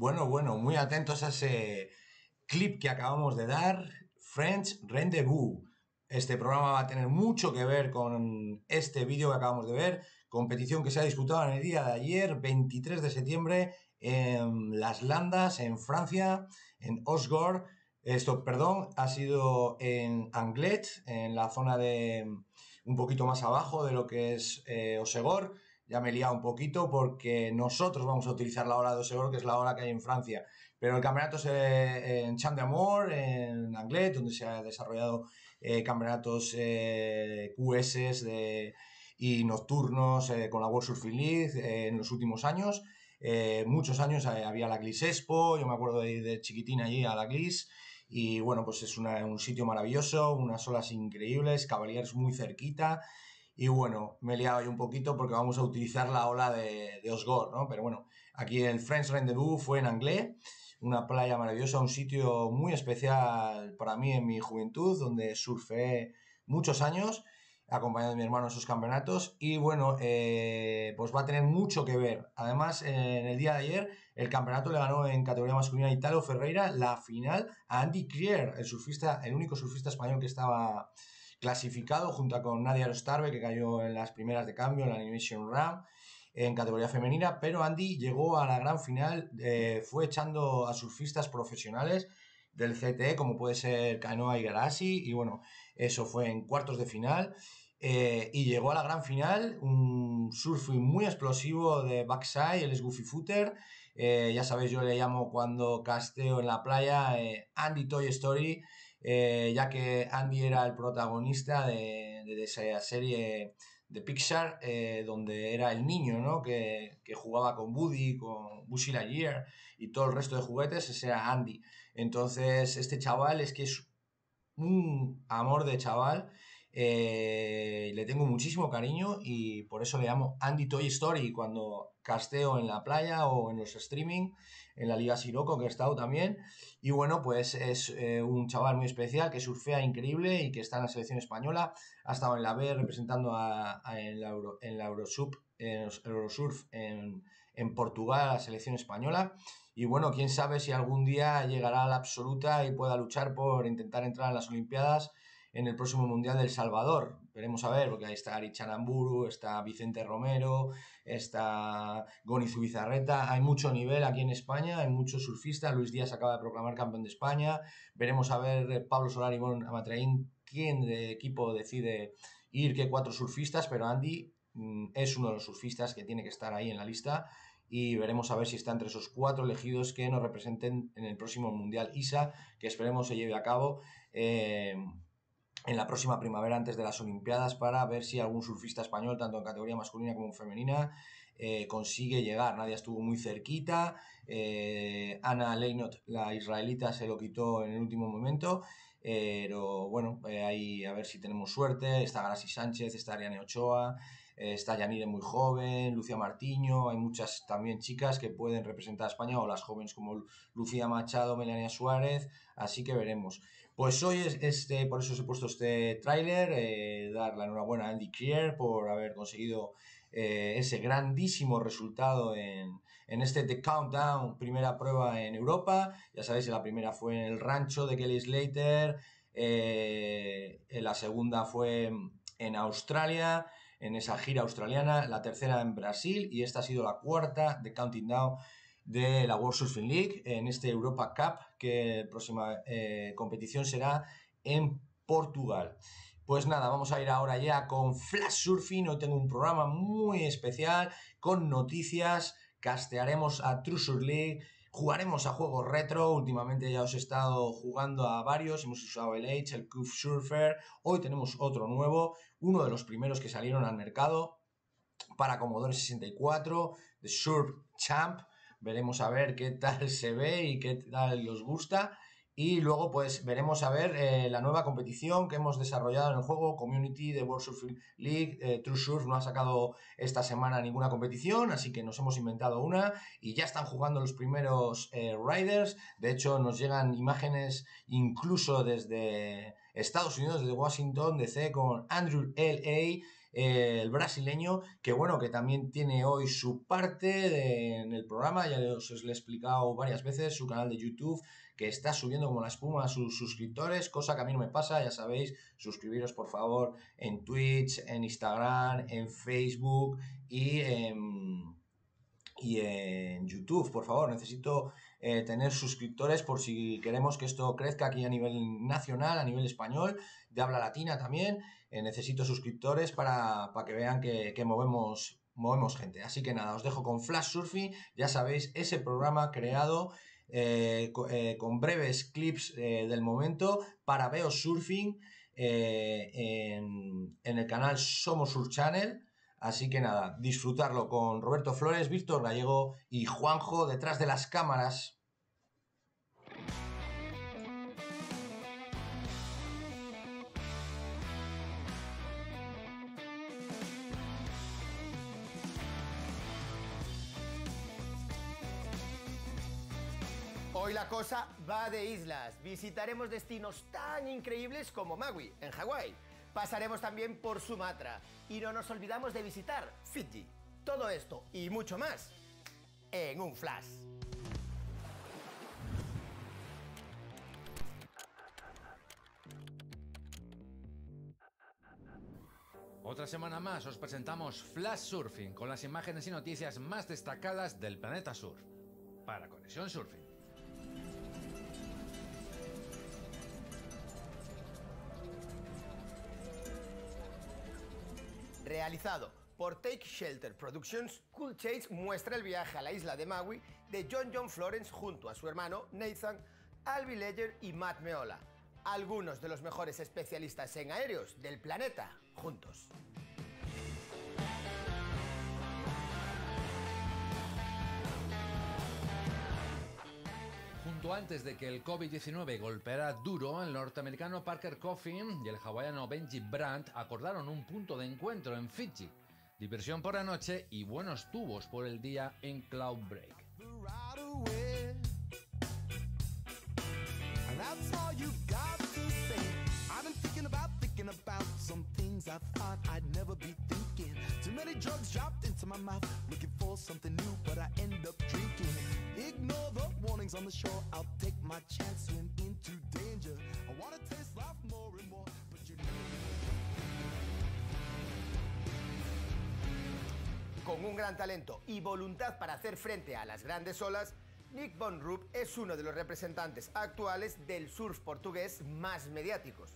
Bueno, bueno, muy atentos a ese clip que acabamos de dar, French Rendezvous. Este programa va a tener mucho que ver con este vídeo que acabamos de ver, competición que se ha disputado en el día de ayer, 23 de septiembre, en las Landas, en Francia, en Osgore. Esto, perdón, ha sido en Anglet, en la zona de un poquito más abajo de lo que es eh, Osegor ya me he liado un poquito porque nosotros vamos a utilizar la hora de 2 que es la hora que hay en Francia. Pero el campeonato se eh, en Champ de Amor, en Anglet, donde se ha desarrollado eh, campeonatos QS eh, y nocturnos con la World Surfing League en los últimos años. muchos años había la Glis Expo, yo me acuerdo de de chiquitín allí a la Glis. Y bueno, pues es un sitio maravilloso, unas olas increíbles, Cavaliers muy cerquita. Y bueno, me liaba liado un poquito porque vamos a utilizar la ola de, de ¿no? Pero bueno, aquí el French Rendezvous fue en Anglés, una playa maravillosa, un sitio muy especial para mí en mi juventud, donde surfeé muchos años acompañado de mi hermano en sus campeonatos y bueno, eh, pues va a tener mucho que ver. Además, en el día de ayer el campeonato le ganó en categoría masculina Italo Ferreira la final a Andy Crier, el surfista, el único surfista español que estaba clasificado junto con Nadia Rostarbe, que cayó en las primeras de cambio en la Animation Ram en categoría femenina, pero Andy llegó a la gran final, eh, fue echando a surfistas profesionales del CTE, como puede ser Canoa y Garasi, y bueno, eso fue en cuartos de final. Eh, y llegó a la gran final, un surfing muy explosivo de backside, el Goofy Footer. Eh, ya sabéis, yo le llamo cuando casteo en la playa Andy Toy Story eh, ya que Andy era el protagonista de, esa serie de Pixar, eh, donde era el niño, ¿no? Que, jugaba con Woody, con Bushy Lightyear y todo el resto de juguetes, ese era Andy. Entonces, este chaval es que es un amor de chaval. Eh, le tengo muchísimo cariño y por eso le llamo Andy Toy Story cuando casteo en la playa o en los streaming en la Liga Siroco, que he estado también. Y bueno, pues es eh, un chaval muy especial que surfea increíble y que está en la selección española. Ha estado en la B representando a, en, la en la Eurosurf en, en Portugal, la selección española. Y bueno, quién sabe si algún día llegará a la absoluta y pueda luchar por intentar entrar a las Olimpiadas en el próximo Mundial del Salvador. Veremos a ver, porque ahí está Ari Charamburu, está Vicente Romero, está Goni Zubizarreta. Hay mucho nivel aquí en España, hay muchos surfistas. Luis Díaz acaba de proclamar campeón de España. Veremos a ver eh, Pablo Solar y Mon Amatraín, quién de equipo decide ir, qué cuatro surfistas, pero Andy mm, es uno de los surfistas que tiene que estar ahí en la lista y veremos a ver si está entre esos cuatro elegidos que nos representen en el próximo Mundial ISA, que esperemos se lleve a cabo. Eh, en la próxima primavera antes de las Olimpiadas para ver si algún surfista español, tanto en categoría masculina como femenina, eh, consigue llegar. Nadie estuvo muy cerquita, eh, Ana Leinot, la israelita, se lo quitó en el último momento, pero bueno, eh, ahí a ver si tenemos suerte. Está Garasi Sánchez, está Ariane Ochoa, está Yanire muy joven, Lucía Martiño, hay muchas también chicas que pueden representar a España o las jóvenes como Lucía Machado, Melania Suárez, así que veremos. Pues hoy, es, este, por eso os he puesto este tráiler, eh, dar la enhorabuena a Andy Clear por haber conseguido eh, ese grandísimo resultado en, en, este The Countdown, primera prueba en Europa. Ya sabéis, la primera fue en el rancho de Kelly Slater, eh, la segunda fue en Australia, en esa gira australiana, la tercera en Brasil y esta ha sido la cuarta The Counting de la World Surfing League en este Europa Cup, que próxima eh, competición será en Portugal. Pues nada, vamos a ir ahora ya con Flash Surfing. Hoy tengo un programa muy especial con noticias. Castearemos a True Surf League. Jugaremos a juegos retro. Últimamente ya os he estado jugando a varios. Hemos usado el H, el Cube Surfer. Hoy tenemos otro nuevo, uno de los primeros que salieron al mercado para Commodore 64, The Surf Champ veremos a ver qué tal se ve y qué tal os gusta. Y luego pues veremos a ver eh, la nueva competición que hemos desarrollado en el juego, Community de World League. Eh, True Surf no ha sacado esta semana ninguna competición, así que nos hemos inventado una y ya están jugando los primeros eh, riders. De hecho nos llegan imágenes incluso desde Estados Unidos, desde Washington DC con Andrew L.A., eh, el brasileño, que bueno, que también tiene hoy su parte en el programa, ya os, lo he explicado varias veces, su canal de YouTube, que está subiendo como la espuma a sus suscriptores, cosa que a mí no me pasa, ya sabéis, suscribiros por favor en Twitch, en Instagram, en Facebook y en y en YouTube, por favor. Necesito eh, tener suscriptores por si queremos que esto crezca aquí a nivel nacional, a nivel español, de habla latina también. Eh, necesito suscriptores para, que vean que, movemos, movemos gente. Así que nada, os dejo con Flash Surfing. Ya sabéis, ese programa creado eh, eh, con, breves clips del momento para Veo Surfing en, el canal Somos Surf Channel. Así que nada, disfrutarlo con Roberto Flores, Víctor Gallego y Juanjo detrás de las cámaras. Hoy la cosa va de islas. Visitaremos destinos tan increíbles como Maui, en Hawái. Pasaremos también por Sumatra. Y no nos olvidamos de visitar Fiji. Todo esto y mucho más en un flash. Otra semana más os presentamos Flash Surfing con las imágenes y noticias más destacadas del planeta Surf para Conexión Surfing. realizado por Take Shelter Productions, Cool Chase muestra el viaje a la isla de Maui de John John Florence junto a su hermano Nathan, Albi Ledger y Matt Meola, algunos de los mejores especialistas en aéreos del planeta juntos. antes de que el COVID-19 golpeara duro, el norteamericano Parker Coffin y el hawaiano Benji Brandt acordaron un punto de encuentro en Fiji. Diversión por la noche y buenos tubos por el día en Cloud Break many drugs dropped into my mouth, looking for something new, but I end up drinking. Ignore the warnings on the shore, I'll take my chance, swim into danger. I wanna taste life more and more, but you know. Con un gran talento y voluntad para hacer frente a las grandes olas, Nick Von Rupp es uno de los representantes actuales del surf portugués más mediáticos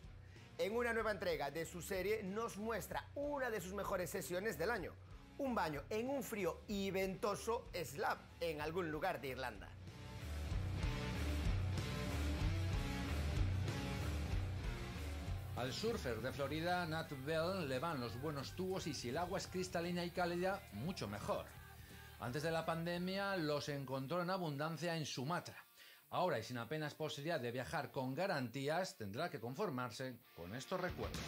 en una nueva entrega de su serie nos muestra una de sus mejores sesiones del año, un baño en un frío y ventoso slab en algún lugar de Irlanda. Al surfer de Florida, Nat Bell, le van los buenos tubos y si el agua es cristalina y cálida, mucho mejor. Antes de la pandemia los encontró en abundancia en Sumatra. Ahora y sin apenas posibilidad de viajar con garantías, tendrá que conformarse con estos recuerdos.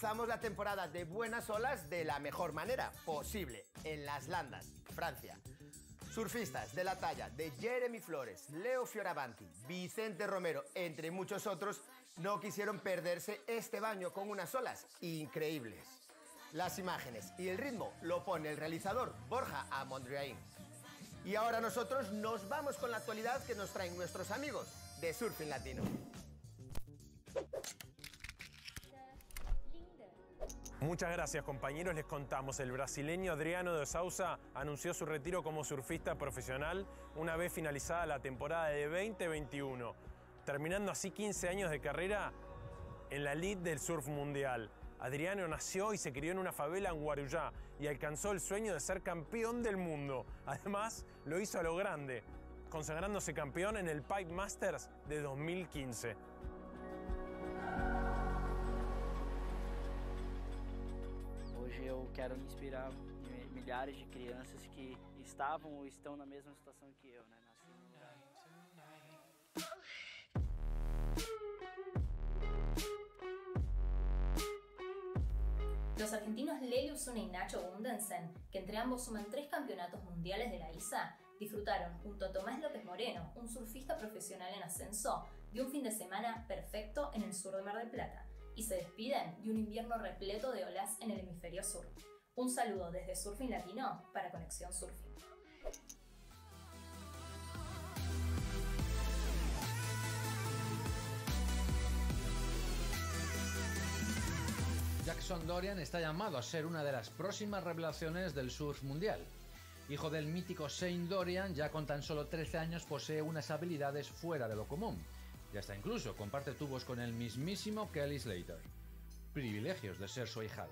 Comenzamos la temporada de buenas olas de la mejor manera posible, en las Landas, Francia. Surfistas de la talla de Jeremy Flores, Leo Fioravanti, Vicente Romero, entre muchos otros, no quisieron perderse este baño con unas olas increíbles. Las imágenes y el ritmo lo pone el realizador Borja Amondriaín. Y ahora nosotros nos vamos con la actualidad que nos traen nuestros amigos de Surfing Latino. Muchas gracias compañeros, les contamos, el brasileño Adriano de Sousa anunció su retiro como surfista profesional una vez finalizada la temporada de 2021, terminando así 15 años de carrera en la elite del surf mundial. Adriano nació y se crió en una favela en Guarujá y alcanzó el sueño de ser campeón del mundo. Además, lo hizo a lo grande, consagrándose campeón en el Pipe Masters de 2015. yo eu inspirar em milhares de crianças que estavam ou estão na mesma situação que eu, em Los argentinos Lelio Usune y Nacho Gundensen, que entre ambos suman tres campeonatos mundiales de la ISA, disfrutaron, junto a Tomás López Moreno, un surfista profesional en ascenso, de un fin de semana perfecto en el sur de Mar del Plata y se despiden de un invierno repleto de olas en el hemisferio sur. Un saludo desde Surfing Latino para Conexión Surfing. Jackson Dorian está llamado a ser una de las próximas revelaciones del surf mundial. Hijo del mítico saint Dorian, ya con tan solo 13 años posee unas habilidades fuera de lo común y hasta incluso comparte tubos con el mismísimo Kelly Slater. Privilegios de ser su hija!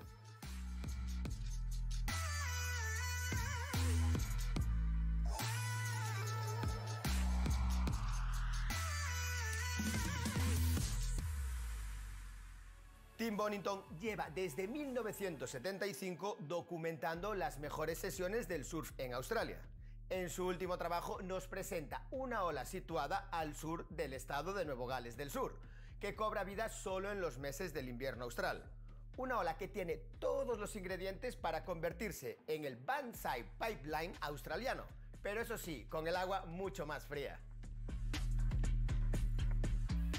Tim Bonington lleva desde 1975 documentando las mejores sesiones del surf en Australia. En su último trabajo nos presenta una ola situada al sur del estado de Nuevo Gales del Sur, que cobra vida solo en los meses del invierno austral. Una ola que tiene todos los ingredientes para convertirse en el Banzai Pipeline australiano, pero eso sí, con el agua mucho más fría.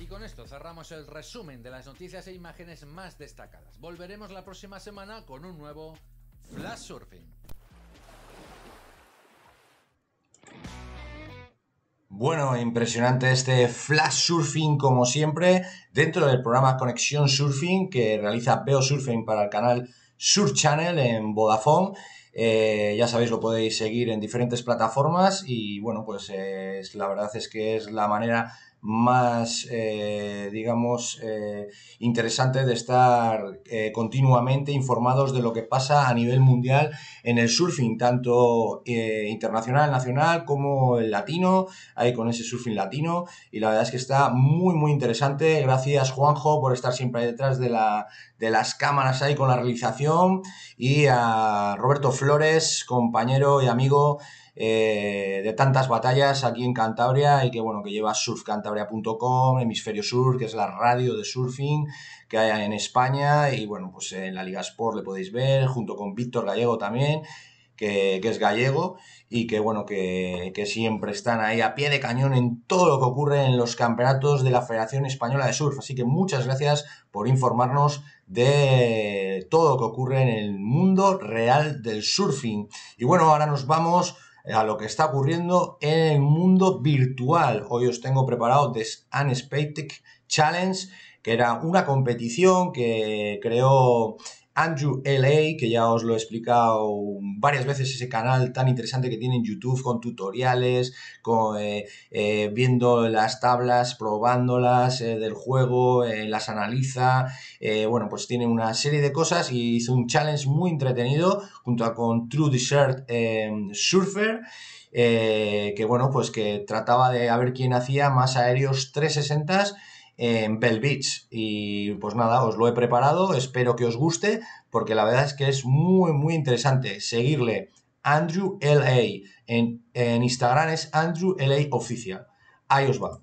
Y con esto cerramos el resumen de las noticias e imágenes más destacadas. Volveremos la próxima semana con un nuevo Flash Surfing. Bueno, impresionante este flash surfing como siempre dentro del programa Conexión Surfing que realiza Veo Surfing para el canal Surf Channel en Vodafone. Eh, ya sabéis, lo podéis seguir en diferentes plataformas y bueno, pues eh, la verdad es que es la manera más, eh, digamos, eh, interesante de estar eh, continuamente informados de lo que pasa a nivel mundial en el surfing, tanto internacional, nacional, como el latino, ahí con ese surfing latino, y la verdad es que está muy, muy interesante. Gracias, Juanjo, por estar siempre detrás de, de las cámaras ahí con la realización, y a Roberto Flores, compañero y amigo eh, de tantas batallas aquí en Cantabria y que bueno, que lleva surfcantabria.com, Hemisferio Sur, que es la radio de surfing que hay en España y bueno, pues en la Liga Sport le podéis ver, junto con Víctor Gallego también. Que, es gallego y que bueno, que, que, siempre están ahí a pie de cañón en todo lo que ocurre en los campeonatos de la Federación Española de Surf. Así que muchas gracias por informarnos de todo lo que ocurre en el mundo real del surfing. Y bueno, ahora nos vamos a lo que está ocurriendo en el mundo virtual. Hoy os tengo preparado The Unexpected Challenge, que era una competición que creó Andrew LA, que ya os lo he explicado varias veces, ese canal tan interesante que tiene en YouTube con tutoriales, con, eh, eh, viendo las tablas, probándolas eh, del juego, las analiza, bueno, pues tiene una serie de cosas y hizo un challenge muy entretenido junto con True Desert em, Surfer. que bueno, pues que trataba de a ver quién hacía más aéreos 360 en Bell Beach. Y pues nada, os lo he preparado, espero que os guste, porque la verdad es que es muy, muy interesante seguirle. Andrew LA en, en Instagram es Andrew LA Oficial. Ahí os va.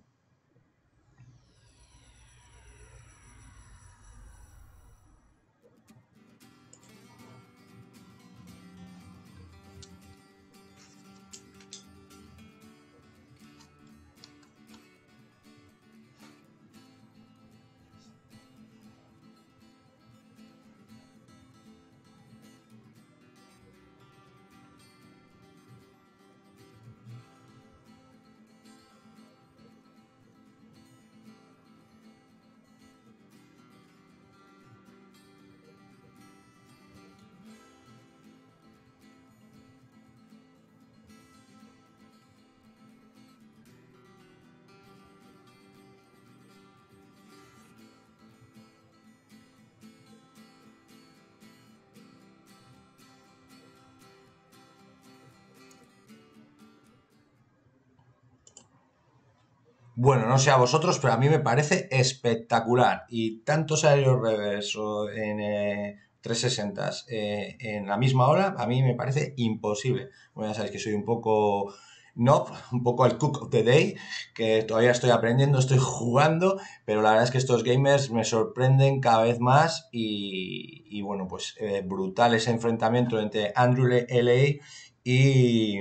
Bueno, no sé a vosotros, pero a mí me parece espectacular. Y tantos aéreos reverso en 360 eh, eh, en la misma hora, a mí me parece imposible. Bueno, ya sabéis que soy un poco no, un poco el cook of the day, que todavía estoy aprendiendo, estoy jugando, pero la verdad es que estos gamers me sorprenden cada vez más y, bueno, pues eh, brutal ese enfrentamiento entre Andrew L.A. y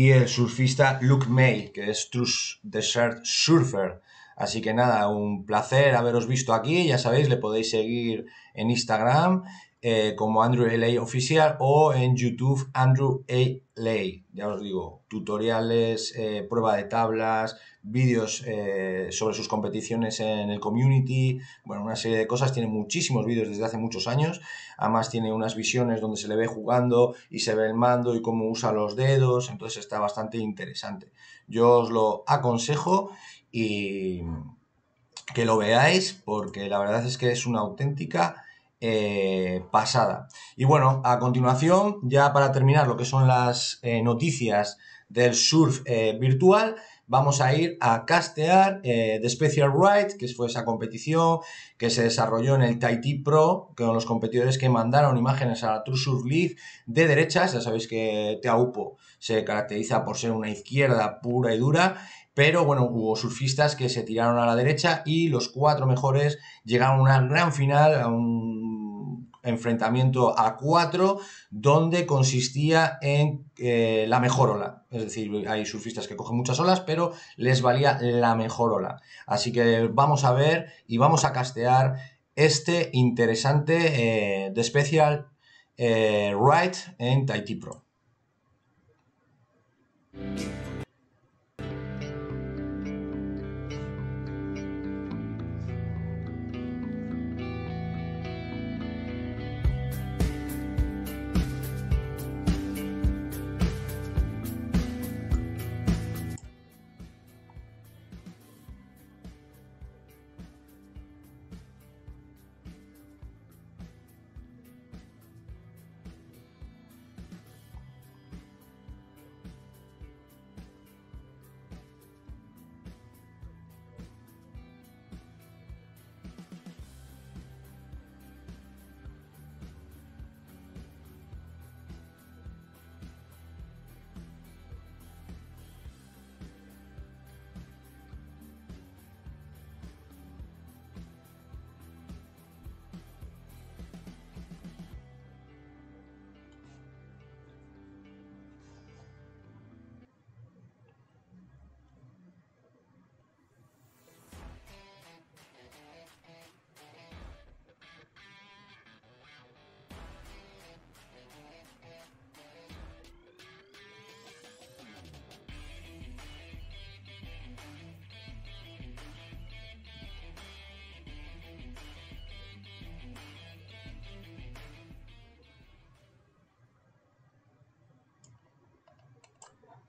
y el surfista Luke May, que es True Desert Surfer. Así que nada, un placer haberos visto aquí. Ya sabéis, le podéis seguir en Instagram eh, como Andrew LA Oficial o en YouTube Andrew A. Ya os digo, tutoriales, eh, prueba de tablas, vídeos eh, sobre sus competiciones en el community, bueno, una serie de cosas. Tiene muchísimos vídeos desde hace muchos años. Además tiene unas visiones donde se le ve jugando y se ve el mando y cómo usa los dedos. Entonces está bastante interesante. Yo os lo aconsejo y que lo veáis porque la verdad es que es una auténtica eh, pasada. Y bueno, a continuación, ya para terminar lo que son las eh, noticias del surf eh, virtual, vamos a ir a castear The Special Ride, que fue esa competición que se desarrolló en el Tahiti Pro, con los competidores que mandaron imágenes a la True Surf League de derechas, ya sabéis que Teaupo se caracteriza por ser una izquierda pura y dura, pero bueno, hubo surfistas que se tiraron a la derecha y los cuatro mejores llegaron a una gran final, a un enfrentamiento a cuatro, donde consistía en eh, la mejor ola. Es decir, hay surfistas que cogen muchas olas, pero les valía la mejor ola. Así que vamos a ver y vamos a castear este interesante eh, de especial eh, Ride en Tahiti Pro.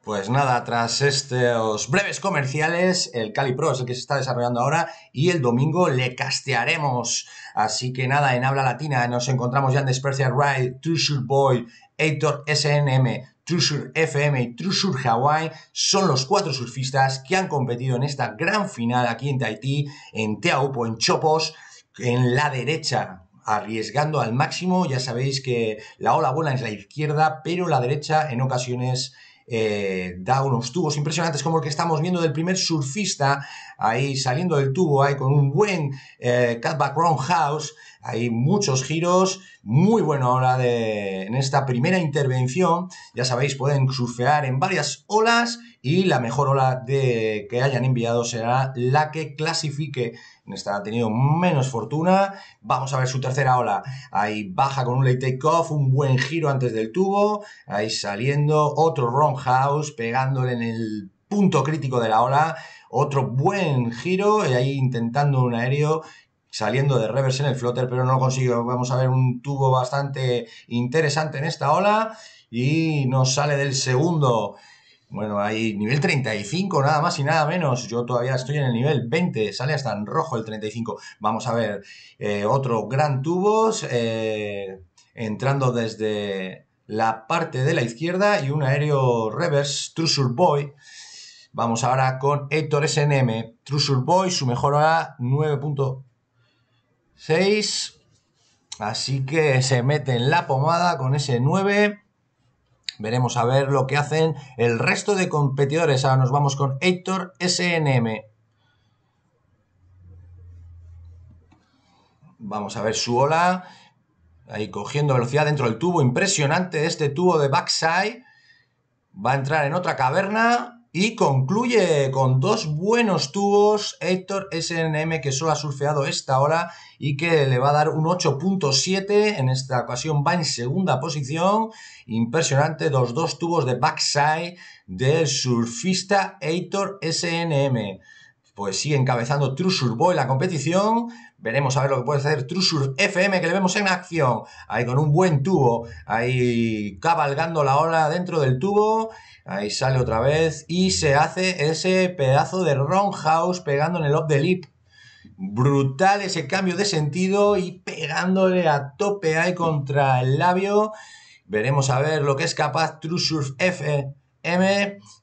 Pues nada, tras estos breves comerciales, el Cali Pro es el que se está desarrollando ahora y el domingo le castearemos. Así que nada, en habla latina nos encontramos ya en Despercia Ride, Surf Boy, Aitor SNM, Surf FM y Surf Hawaii son los cuatro surfistas que han competido en esta gran final aquí en Tahití, en Teaupo, en Chopos, en la derecha, arriesgando al máximo. Ya sabéis que la ola buena es la izquierda, pero la derecha en ocasiones eh, da unos tubos impresionantes, como el que estamos viendo del primer surfista, ahí saliendo del tubo, ahí con un buen eh, cutback roundhouse, hay muchos giros, muy buena ahora de, en esta primera intervención, ya sabéis, pueden surfear en varias olas, y la mejor ola de, que hayan enviado será la que clasifique. Esta ha tenido menos fortuna. Vamos a ver su tercera ola. Ahí baja con un late takeoff, un buen giro antes del tubo. Ahí saliendo otro house, pegándole en el punto crítico de la ola. Otro buen giro y ahí intentando un aéreo saliendo de reverse en el floater, pero no lo consigo. Vamos a ver un tubo bastante interesante en esta ola y nos sale del segundo. Bueno, hay nivel 35, nada más y nada menos. Yo todavía estoy en el nivel 20, sale hasta en rojo el 35. Vamos a ver eh, otro gran tubos eh, entrando desde la parte de la izquierda y un aéreo reverse Trussur Boy. Vamos ahora con Hector SNM. Trussur Boy, su mejora 9.6. Así que se mete en la pomada con ese 9. Veremos a ver lo que hacen el resto de competidores. Ahora nos vamos con Héctor SNM. Vamos a ver su ola. Ahí cogiendo velocidad dentro del tubo. Impresionante este tubo de backside. Va a entrar en otra caverna. Y concluye con dos buenos tubos Héctor SNM que solo ha surfeado esta hora y que le va a dar un 8.7. En esta ocasión va en segunda posición. Impresionante, los dos tubos de backside del surfista Héctor SNM. Pues sigue encabezando True Surf Boy la competición. Veremos a ver lo que puede hacer True Surf FM, que le vemos en acción. Ahí con un buen tubo, ahí cabalgando la ola dentro del tubo Ahí sale otra vez y se hace ese pedazo de roundhouse pegando en el off the lip. Brutal ese cambio de sentido y pegándole a tope ahí contra el labio. Veremos a ver lo que es capaz True Surf F.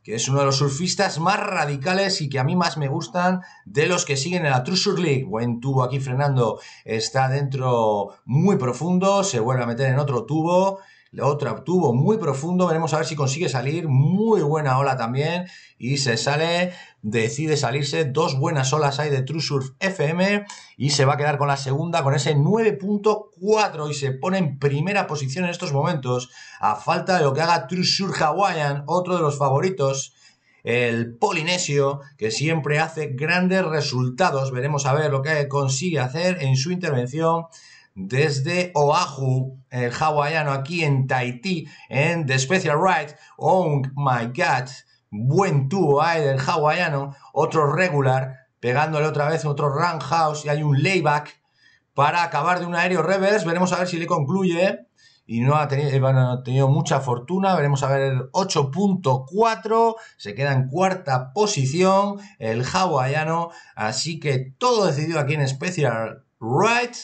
que es uno de los surfistas más radicales y que a mí más me gustan de los que siguen en la True Surf League. Buen tubo aquí frenando, está dentro muy profundo, se vuelve a meter en otro tubo la otra obtuvo muy profundo, veremos a ver si consigue salir, muy buena ola también, y se sale, decide salirse, dos buenas olas hay de True FM, y se va a quedar con la segunda con ese 9.4 y se pone en primera posición en estos momentos, a falta de lo que haga True Hawaiian, otro de los favoritos el polinesio, que siempre hace grandes resultados. Veremos a ver lo que consigue hacer en su intervención desde Oahu, el hawaiano, aquí en Tahití, en The Special Ride. Oh my God, buen tubo hay del hawaiano, otro regular, pegándole otra vez otro run house y hay un layback para acabar de un aéreo reverse. Veremos a ver si le concluye. Y no ha eh, tenido, mucha fortuna. Veremos a ver el 8.4. Se queda en cuarta posición el hawaiano. Así que todo decidido aquí en Special Right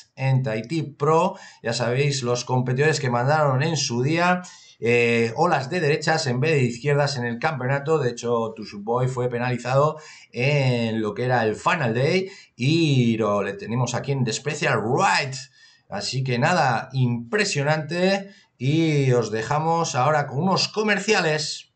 Tahiti Pro, ya sabéis, los competidores que mandaron en su día eh, olas de derechas en vez de izquierdas en el campeonato. De hecho, boy fue penalizado en lo que era el Final Day y lo, le tenemos aquí en The Right. Así que nada, impresionante. Y os dejamos ahora con unos comerciales.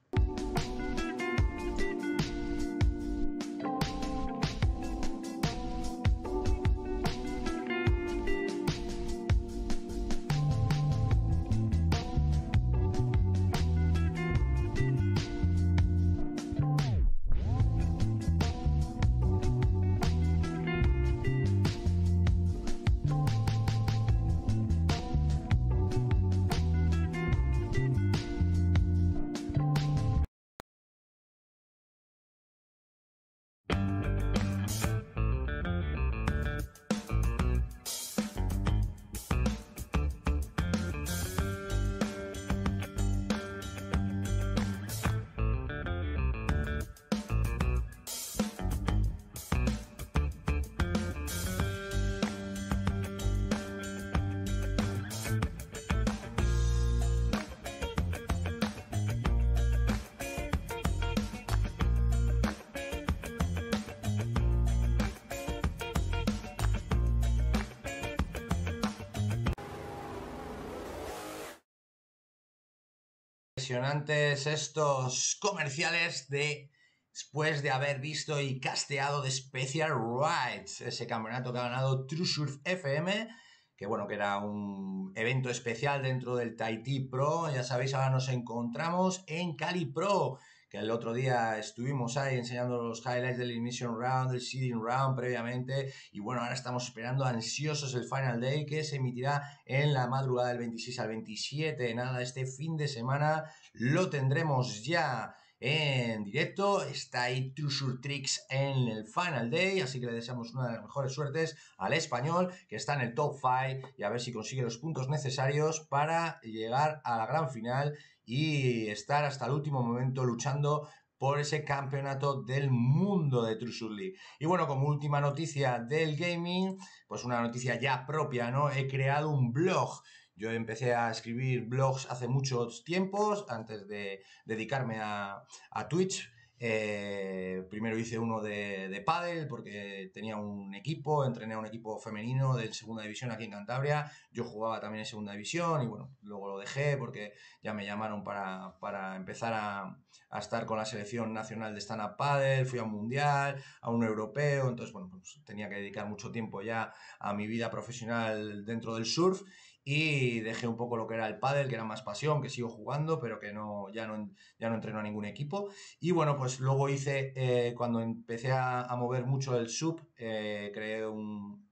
impresionantes estos comerciales de después de haber visto y casteado de Special Rides, ese campeonato que ha ganado True Surf FM, que bueno, que era un evento especial dentro del Tahiti Pro, ya sabéis, ahora nos encontramos en Cali Pro el otro día estuvimos ahí enseñando los highlights del Inmission Round, del Seeding Round previamente, y bueno, ahora estamos esperando ansiosos el Final Day que se emitirá en la madrugada del 26 al 27, nada, este fin de semana lo tendremos ya en directo. Está ahí Treasure Tricks en el Final Day, así que le deseamos una de las mejores suertes al español, que está en el top 5 y a ver si consigue los puntos necesarios para llegar a la gran final y estar hasta el último momento luchando por ese campeonato del mundo de True League. Y bueno, como última noticia del gaming, pues una noticia ya propia, ¿no? He creado un blog. Yo empecé a escribir blogs hace muchos tiempos, antes de dedicarme a, a Twitch eh, primero hice uno de, de pádel porque tenía un equipo, entrené a un equipo femenino de segunda división aquí en Cantabria. Yo jugaba también en segunda división y bueno, luego lo dejé porque ya me llamaron para, empezar a, estar con la selección nacional de stand-up pádel. Fui a un mundial, a un europeo, entonces bueno, pues tenía que dedicar mucho tiempo ya a mi vida profesional dentro del surf y dejé un poco lo que era el pádel, que era más pasión, que sigo jugando, pero que no, ya, no, ya no entreno a ningún equipo. Y bueno, pues luego hice, eh, cuando empecé a, mover mucho el sub, eh, creé un,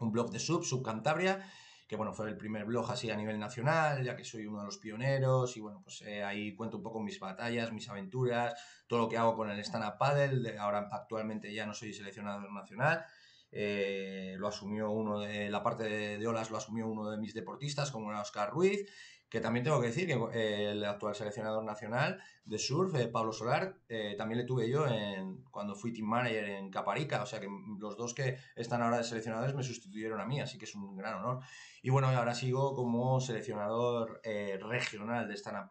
blog de sub, Sub Cantabria, que bueno, fue el primer blog así a nivel nacional, ya que soy uno de los pioneros, y bueno, pues eh, ahí cuento un poco mis batallas, mis aventuras, todo lo que hago con el stand-up paddle, ahora actualmente ya no soy seleccionador nacional, eh, lo asumió uno de la parte de, olas, lo asumió uno de mis deportistas, como era Oscar Ruiz, que también tengo que decir que eh, el actual seleccionador nacional de surf, eh, Pablo Solar, también le tuve yo en, cuando fui team manager en Caparica, o sea que los dos que están ahora de seleccionadores me sustituyeron a mí, así que es un gran honor. Y bueno, ahora sigo como seleccionador regional de esta Up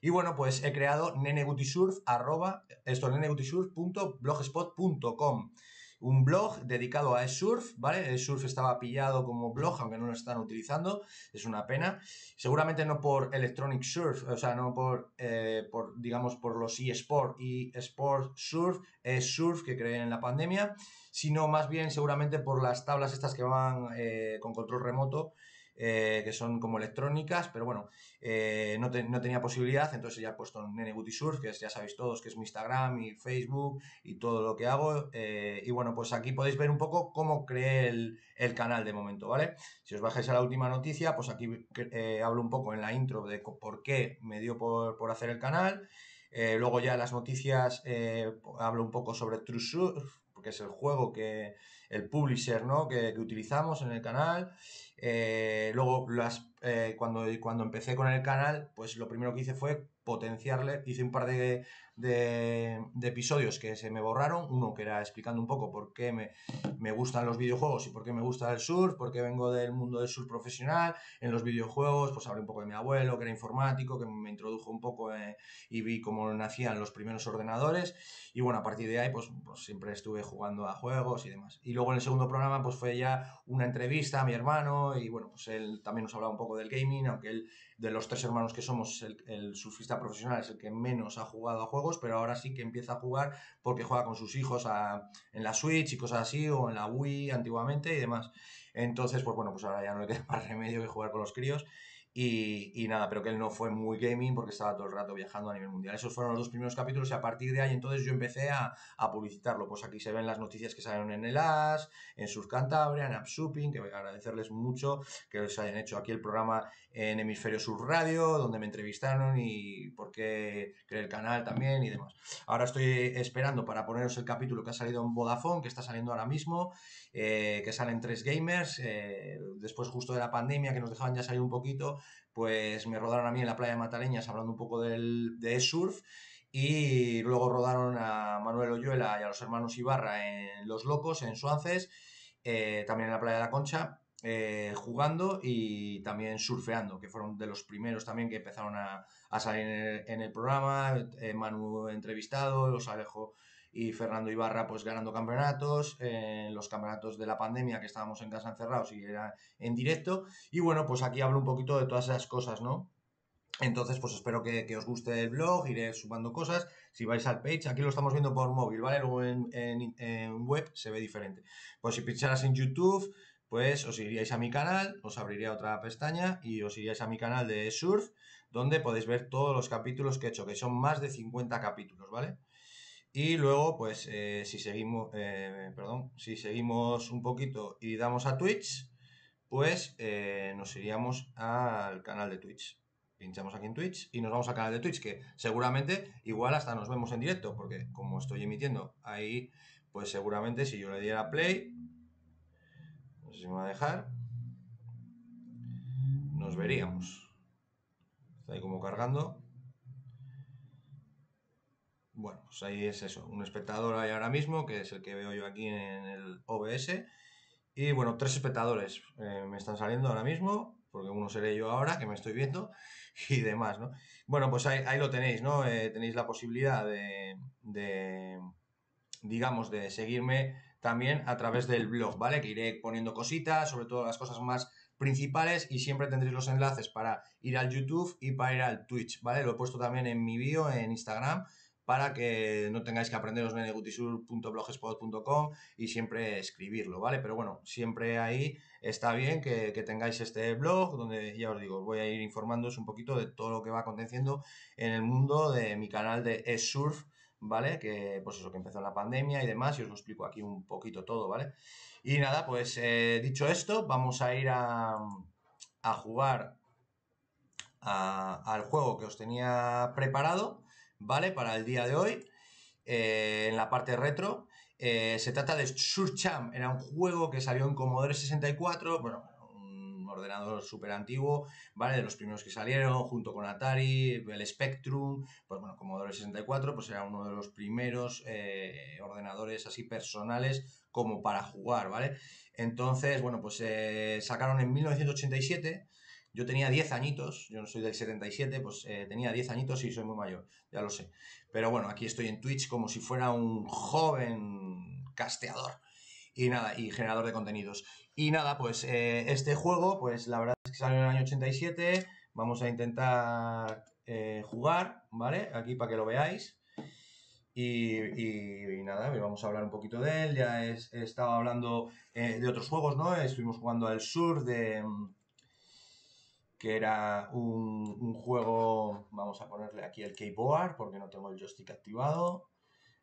Y bueno, pues he creado nenegutisurf, arroba, esto, nenegutisurf.blogspot.com un blog dedicado a surf, ¿vale? surf estaba pillado como blog, aunque no lo están utilizando, es una pena. Seguramente no por Electronic Surf, o sea, no por, eh, por digamos, por los eSport y Sport Surf, surf que creen en la pandemia, sino más bien seguramente por las tablas estas que van eh, con control remoto eh, que son como electrónicas, pero bueno, eh, no, tenía posibilidad, entonces ya he puesto Nene Booty Surf, que ya sabéis todos que es mi Instagram, y Facebook y todo lo que hago. Eh, y bueno, pues aquí podéis ver un poco cómo creé el, canal de momento, ¿vale? Si os bajáis a la última noticia, pues aquí hablo un poco en la intro de por qué me dio por, hacer el canal. luego ya las noticias hablo un poco sobre True Surf, que es el juego que el publisher ¿no? que, utilizamos en el canal. Eh, luego, las, eh, cuando, cuando empecé con el canal, pues lo primero que hice fue potenciarle. Hice un par de, episodios que se me borraron. Uno que era explicando un poco por qué me, gustan los videojuegos y por qué me gusta el surf, por qué vengo del mundo del surf profesional. En los videojuegos, pues hablé un poco de mi abuelo, que era informático, que me introdujo un poco eh, y vi cómo nacían los primeros ordenadores. Y bueno, a partir de ahí, pues, pues, siempre estuve jugando a juegos y demás. Y luego en el segundo programa, pues fue ya una entrevista a mi hermano y bueno, pues él también nos hablaba un poco del gaming, aunque él de los tres hermanos que somos, el, surfista profesional es el que menos ha jugado a juegos, pero ahora sí que empieza a jugar porque juega con sus hijos en la Switch y cosas así, o en la Wii antiguamente y demás. Entonces, pues bueno, pues ahora ya no le queda más remedio que jugar con los críos y, nada, pero que él no fue muy gaming porque estaba todo el rato viajando a nivel mundial. Esos fueron los dos primeros capítulos y a partir de ahí entonces yo empecé a, publicitarlo. Pues aquí se ven las noticias que salieron en el AS, en Cantabria, en AppShopping. que voy a agradecerles mucho que os hayan hecho aquí el programa en Hemisferio Sur Radio, donde me entrevistaron y por qué el canal también y demás. Ahora estoy esperando para poneros el capítulo que ha salido en Vodafone, que está saliendo ahora mismo, eh, que salen tres gamers. Eh, después justo de la pandemia que nos dejaban ya salir un poquito pues me rodaron a mí en la playa de Mataleñas hablando un poco del, de surf y luego rodaron a Manuel Oyuela y a los hermanos Ibarra en Los Locos, en Suances, eh, también en la playa de la Concha, eh, jugando y también surfeando, que fueron de los primeros también que empezaron a, salir en el, programa, Manuel eh, Manu entrevistado, los Alejo y Fernando Ibarra pues ganando campeonatos, En eh, los campeonatos de la pandemia que estábamos en casa encerrados y era en directo. Y bueno, pues aquí hablo un poquito de todas esas cosas, ¿no? Entonces, pues espero que, os guste el blog, iré sumando cosas. Si vais al page, aquí lo estamos viendo por móvil, ¿vale? Luego en, en web se ve diferente. Pues si pincharas en YouTube, pues os iríais a mi canal, os abriría otra pestaña y os iríais a mi canal de surf, donde podéis ver todos los capítulos que he hecho, que son más de 50 capítulos, ¿vale? Y luego, pues, eh, si seguimos, eh, perdón, si seguimos un poquito y damos a Twitch, pues eh, nos iríamos al canal de Twitch. Pinchamos aquí en Twitch y nos vamos al canal de Twitch, que seguramente igual hasta nos vemos en directo, porque como estoy emitiendo ahí, pues seguramente si yo le diera play, no sé si me va a dejar, nos veríamos. Está ahí como cargando. Bueno, pues ahí es eso, un espectador ahí ahora mismo, que es el que veo yo aquí en el OBS. Y bueno, tres espectadores eh, me están saliendo ahora mismo, porque uno seré yo ahora, que me estoy viendo, y demás, ¿no? Bueno, pues ahí, lo tenéis, ¿no? Eh, tenéis la posibilidad de, de, digamos, de seguirme también a través del blog, ¿vale? Que iré poniendo cositas, sobre todo las cosas más principales y siempre tendréis los enlaces para ir al YouTube y para ir al Twitch, ¿vale? Lo he puesto también en mi bio, en Instagram, para que no tengáis que aprenderos nenegutisur.blogspot.com y siempre escribirlo, ¿vale? Pero bueno, siempre ahí está bien que, tengáis este blog donde ya os digo, voy a ir informándoos un poquito de todo lo que va aconteciendo en el mundo de mi canal de eSurf, ¿vale? Que pues eso, que empezó en la pandemia y demás, y os lo explico aquí un poquito todo, ¿vale? Y nada, pues eh, dicho esto, vamos a ir a, jugar al juego que os tenía preparado ¿vale? Para el día de hoy, eh, en la parte retro. Eh, se trata de Surcham, era un juego que salió en Commodore 64, bueno, un ordenador súper antiguo, ¿vale? De los primeros que salieron, junto con Atari, el Spectrum, pues bueno, Commodore 64, pues era uno de los primeros eh, ordenadores así personales como para jugar, ¿vale? Entonces, bueno, pues se sacaron en 1987 yo tenía 10 añitos, yo no soy del 77, pues eh, tenía 10 añitos y soy muy mayor, ya lo sé. Pero bueno, aquí estoy en Twitch como si fuera un joven casteador y nada, y generador de contenidos. Y nada, pues eh, este juego, pues la verdad es que salió en el año 87, vamos a intentar eh, jugar, ¿vale? Aquí para que lo veáis. Y, nada, vamos a hablar un poquito de él. Ya he, estado hablando de otros juegos, ¿no? Estuvimos jugando al sur de, que era un, juego, vamos a ponerle aquí el keyboard, porque no tengo el joystick activado.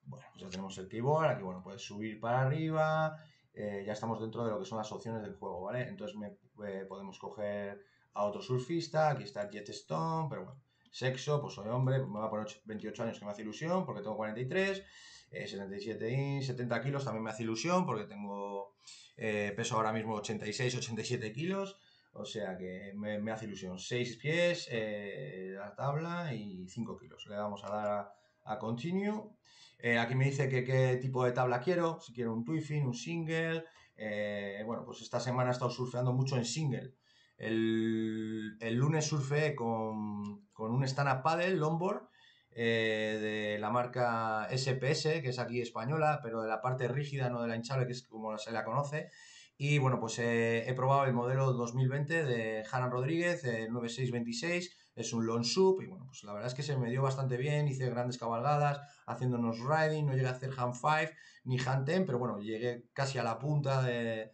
Bueno, pues ya tenemos el keyboard, aquí bueno, puedes subir para arriba, eh, ya estamos dentro de lo que son las opciones del juego, ¿vale? Entonces eh, podemos coger a otro surfista, aquí está Jet Stone, pero bueno, sexo, pues soy hombre, pues me va a poner 28 años que me hace ilusión porque tengo 43, 77 y 70 eh, kilos también me hace ilusión porque tengo peso ahora mismo 86, 87 kilos. O sea que me, hace ilusión. Seis pies, eh, la tabla y 5 kilos. Le vamos a dar a, continue. Eh, aquí me dice que qué tipo de tabla quiero, si quiero un twifin, un single. Eh, bueno, pues esta semana he estado surfeando mucho en single. El, lunes surfeé con, un stand-up paddle, longboard, de la marca SPS, que es aquí española, pero de la parte rígida, no de la hinchable, que es como se la conoce. Y bueno, pues eh, he probado el modelo 2020 de Haram Rodríguez, el 9626, es un long sub y bueno, pues la verdad es que se me dio bastante bien, hice grandes cabalgadas, haciéndonos riding, no llegué a hacer hand five ni hand ten, pero bueno, llegué casi a la punta del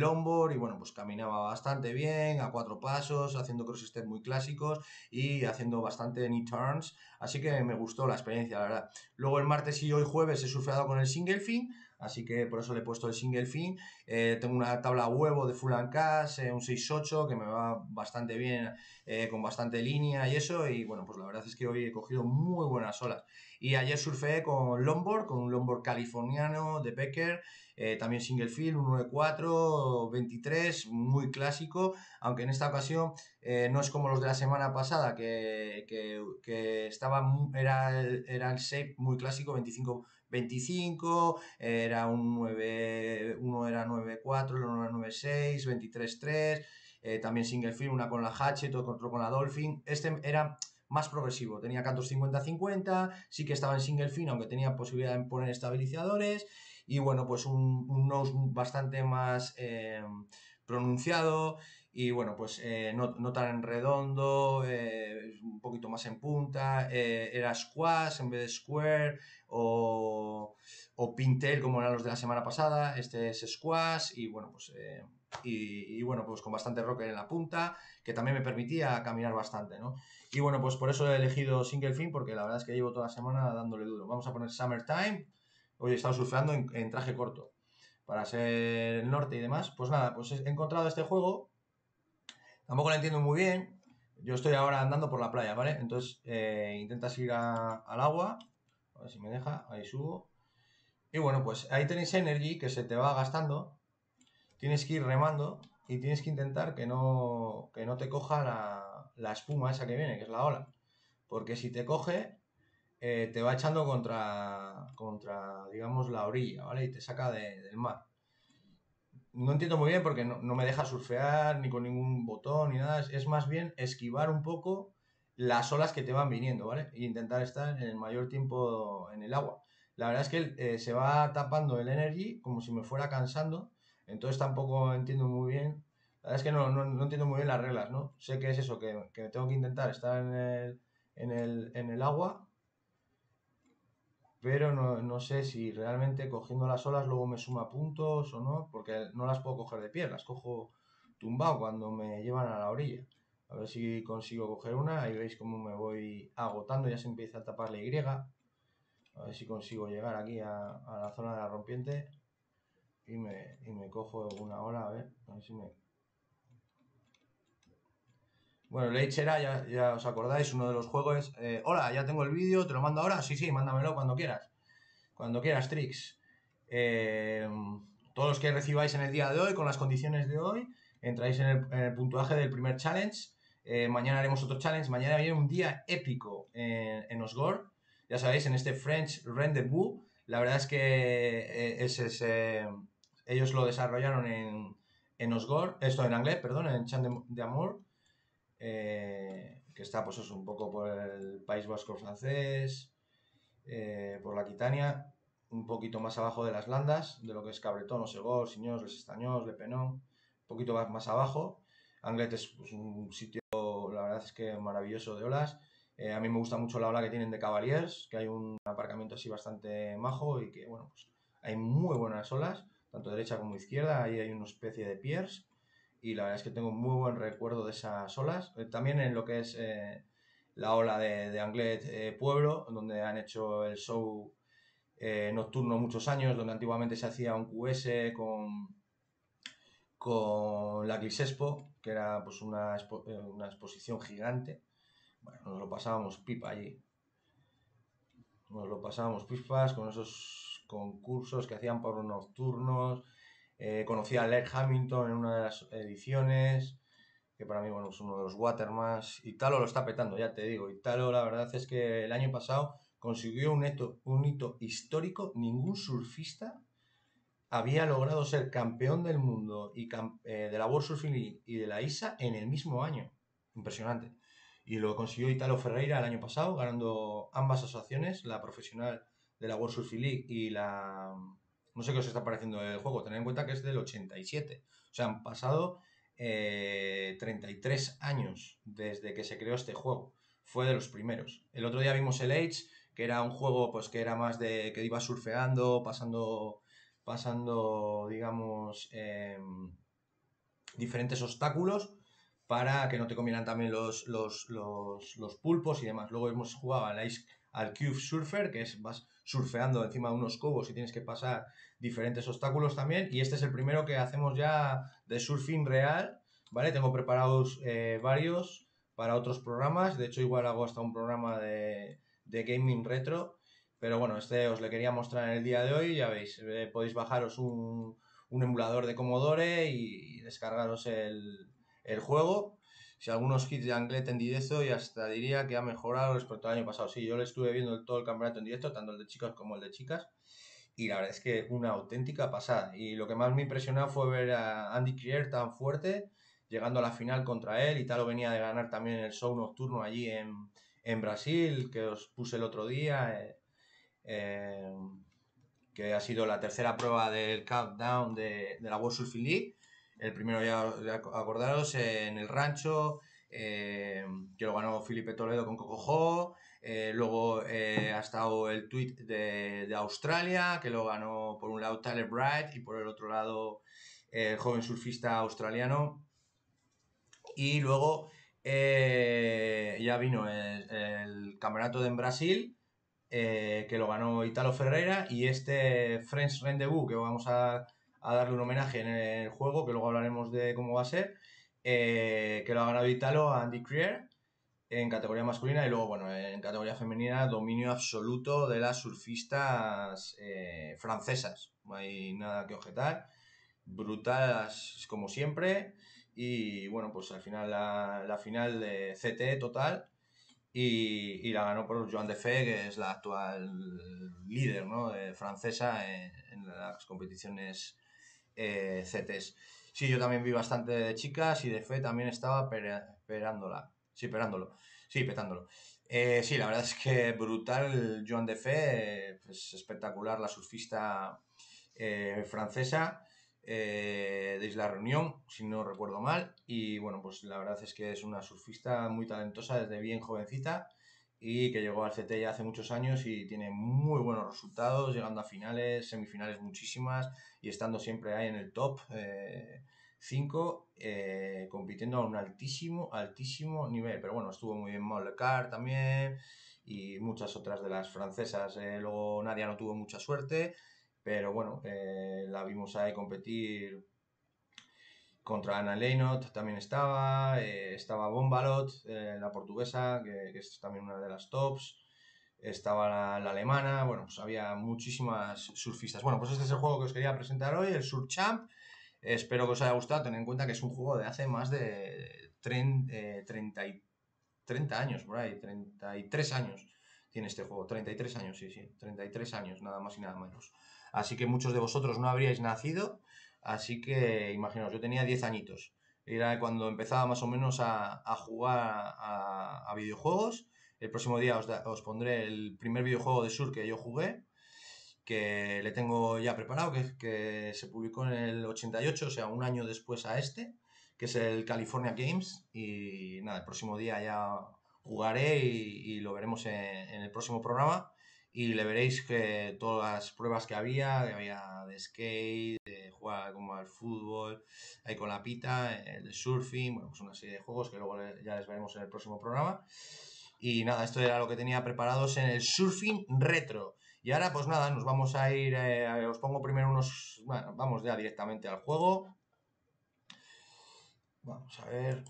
longboard y bueno, pues caminaba bastante bien, a cuatro pasos, haciendo cross step muy clásicos y haciendo bastante knee turns, así que me gustó la experiencia, la verdad. Luego el martes y hoy jueves he surfeado con el single fin, Así que por eso le he puesto el single fin. Eh, tengo una tabla huevo de Full and Cash, eh, un un 6.8 que me va bastante bien, eh, con bastante línea y eso. Y bueno, pues la verdad es que hoy he cogido muy buenas olas. Y ayer surfeé con Lombard, con un Lombard californiano de Becker, también single fin, un 1-4, 23, muy clásico. Aunque en esta ocasión no es como los de la semana pasada, que, que, era, era el shape muy clásico, 25 25, era un 9, uno era 9.4, el otro era 9.6, 23.3, eh, también single film, una con la Hatchet, otro con la Dolphin. Este era más progresivo, tenía cantos 50-50, sí que estaba en single fin, aunque tenía posibilidad de poner estabilizadores, y bueno, pues un, nose bastante más eh, pronunciado, y bueno, pues eh, no, no, tan redondo, eh, un poquito más en punta, eh, era squash en vez de square o, pintel como eran los de la semana pasada, este es squash y bueno, pues... Y, bueno, pues con bastante rocker en la punta, que también me permitía caminar bastante, ¿no? Y bueno, pues por eso he elegido Single Fin, porque la verdad es que llevo toda la semana dándole duro. Vamos a poner Summertime, hoy he estado surfeando en, en traje corto, para ser el norte y demás. Pues nada, pues he encontrado este juego, Tampoco la entiendo muy bien. Yo estoy ahora andando por la playa, ¿vale? Entonces eh, intentas ir al agua. A ver si me deja. Ahí subo. Y bueno, pues ahí tenéis energy que se te va gastando. Tienes que ir remando y tienes que intentar que no, que no te coja la, espuma esa que viene, que es la ola. Porque si te coge, eh, te va echando contra, contra, digamos, la orilla, ¿vale? Y te saca del mar no entiendo muy bien porque no, me deja surfear ni con ningún botón ni nada. Es más bien esquivar un poco las olas que te van viniendo, ¿vale? E intentar estar en el mayor tiempo en el agua. La verdad es que eh, se va tapando el energy como si me fuera cansando. Entonces tampoco entiendo muy bien. La verdad es que no, no, entiendo muy bien las reglas, ¿no? Sé que es eso, que, tengo que intentar estar en en el, en el agua pero no, sé si realmente cogiendo las olas luego me suma puntos o no, porque no las puedo coger de pie, las cojo tumbado cuando me llevan a la orilla. A ver si consigo coger una, ahí veis cómo me voy agotando, ya se empieza a tapar la Y. A ver si consigo llegar aquí a, la zona de la rompiente y me, y me cojo una ola, a ver, a ver si me bueno, Leitch era, ya, os acordáis, uno de los juegos. Eh, Hola, ya tengo el vídeo, te lo mando ahora. Sí, sí, mándamelo cuando quieras. Cuando quieras, Trix. Eh, todos los que recibáis en el día de hoy, con las condiciones de hoy, entráis en el, puntuaje del primer challenge. Eh, mañana haremos otro challenge. Mañana viene un día épico en, en Osgore. Ya sabéis, en este French Rendezvous. La verdad es que ellos lo desarrollaron en, en Osgore, esto en inglés, perdón, en Chan de, amor. Eh, que está pues un poco por el País Vasco francés, eh, por la Quitania, un poquito más abajo de las Landas, de lo que es Cabretón, Osegor, Siñós, Les estaños Le Penón, un poquito más, más abajo. Anglet es pues, un sitio, la verdad es que maravilloso de olas. Eh, a mí me gusta mucho la ola que tienen de Cavaliers, que hay un aparcamiento así bastante majo y que, bueno, pues hay muy buenas olas, tanto derecha como izquierda. Ahí hay una especie de piers y la verdad es que tengo muy buen recuerdo de esas olas. Eh, también en lo que es eh, la ola de, Anglet eh, Pueblo, donde han hecho el show nocturno muchos años, donde antiguamente se hacía un QS con, con la Glisespo, que era pues, una, una exposición gigante. Bueno, nos lo pasábamos pipa allí. Nos lo pasábamos pipas con esos concursos que hacían por nocturnos eh, conocí a Leg Hamilton en una de las ediciones, que para mí bueno, es uno de los Watermans. Italo lo está petando, ya te digo. Italo, la verdad es que el año pasado consiguió un hito, un hito histórico. Ningún surfista había logrado ser campeón del mundo y eh, de la World Surfing y de la ISA en el mismo año. Impresionante. Y lo consiguió Italo Ferreira el año pasado, ganando ambas asociaciones, la profesional de la World Surfing League y la no sé qué os está pareciendo el juego. Tened en cuenta que es del 87. O sea, han pasado 33 eh, años desde que se creó este juego. Fue de los primeros. El otro día vimos el Age, que era un juego pues que era más de que iba surfeando, pasando, pasando digamos, em, diferentes obstáculos para que no te comieran también los, los, los pulpos y demás. Luego hemos jugado al Ice al Cube Surfer, que es más surfeando encima de unos cubos y tienes que pasar diferentes obstáculos también. Y este es el primero que hacemos ya de surfing real, ¿vale? Tengo preparados eh, varios para otros programas. De hecho, igual hago hasta un programa de, de gaming retro. Pero bueno, este os le quería mostrar en el día de hoy. Ya veis, eh, podéis bajaros un, emulador de Commodore y, descargaros el, el, juego si algunos hits de Anglet en directo y hasta diría que ha mejorado respecto al año pasado. Sí, yo le estuve viendo todo el campeonato en directo, tanto el de chicos como el de chicas, y la verdad es que una auténtica pasada. Y lo que más me impresionó fue ver a Andy Crier tan fuerte, llegando a la final contra él, y lo venía de ganar también el show nocturno allí en, en Brasil, que os puse el otro día. Eh, eh, que ha sido la tercera prueba del countdown de, de la World Surfing League el primero ya, acordaros en el rancho, eh, que lo ganó Felipe Toledo con Cocojo, eh, luego eh, ha estado el tweet de, Australia, que lo ganó por un lado Tyler Bright y por el otro lado el joven surfista australiano. Y luego ya vino el, campeonato de en Brasil, que lo ganó Italo Ferreira, y este French Rendezvous, que vamos a a darle un homenaje en el juego, que luego hablaremos de cómo va a ser, eh, que lo ha ganado Italo a Andy Creer en categoría masculina y luego, bueno, en categoría femenina, dominio absoluto de las surfistas eh, francesas. No hay nada que objetar. Brutales como siempre. Y bueno, pues al final la, final de CT total. Y, la ganó por Joan de Fe, que es la actual líder francesa en, las competiciones eh, CTs. Sí, yo también vi bastante de chicas y de fe también estaba esperándola. Sí, esperándolo. Sí, petándolo. Eh, sí, la verdad es que brutal Joan de Fe, es pues espectacular la surfista eh, francesa de Isla Reunión, si no recuerdo mal. Y bueno, pues la verdad es que es una surfista muy talentosa desde bien jovencita y que llegó al CT ya hace muchos años y tiene muy buenos resultados, llegando a finales, semifinales muchísimas y estando siempre ahí en el top 5, eh, eh, compitiendo a un altísimo, altísimo nivel. Pero bueno, estuvo muy bien Mollecard también y muchas otras de las francesas. Eh, luego Nadia no tuvo mucha suerte, pero bueno, la vimos ahí competir contra Ana Leinot también estaba, eh, estaba Bombalot, eh, la portuguesa, que, es también una de las tops, estaba la, alemana, bueno, pues había muchísimas surfistas. Bueno, pues este es el juego que os quería presentar hoy, el Surchamp. Espero que os haya gustado, ten en cuenta que es un juego de hace más de 30, 30, 30 años, por ahí, 33 años tiene este juego, 33 años, sí, sí, 33 años, nada más y nada menos. Así que muchos de vosotros no habríais nacido Así que, imaginaos, yo tenía 10 añitos. Era cuando empezaba más o menos a, jugar a, videojuegos. El próximo día os, pondré el primer videojuego de Sur que yo jugué, que le tengo ya preparado, que, se publicó en el 88, o sea, un año después a este, que es el California Games. Y nada, el próximo día ya jugaré y, lo veremos en, el próximo programa y le veréis que todas las pruebas que había, que había de skate, como al fútbol, ahí con la pita, eh, el surfing, bueno, pues una serie de juegos que luego ya les veremos en el próximo programa. Y nada, esto era lo que tenía preparados en el surfing retro. Y ahora pues nada, nos vamos a ir, eh, os pongo primero unos, bueno, vamos ya directamente al juego. Vamos a ver,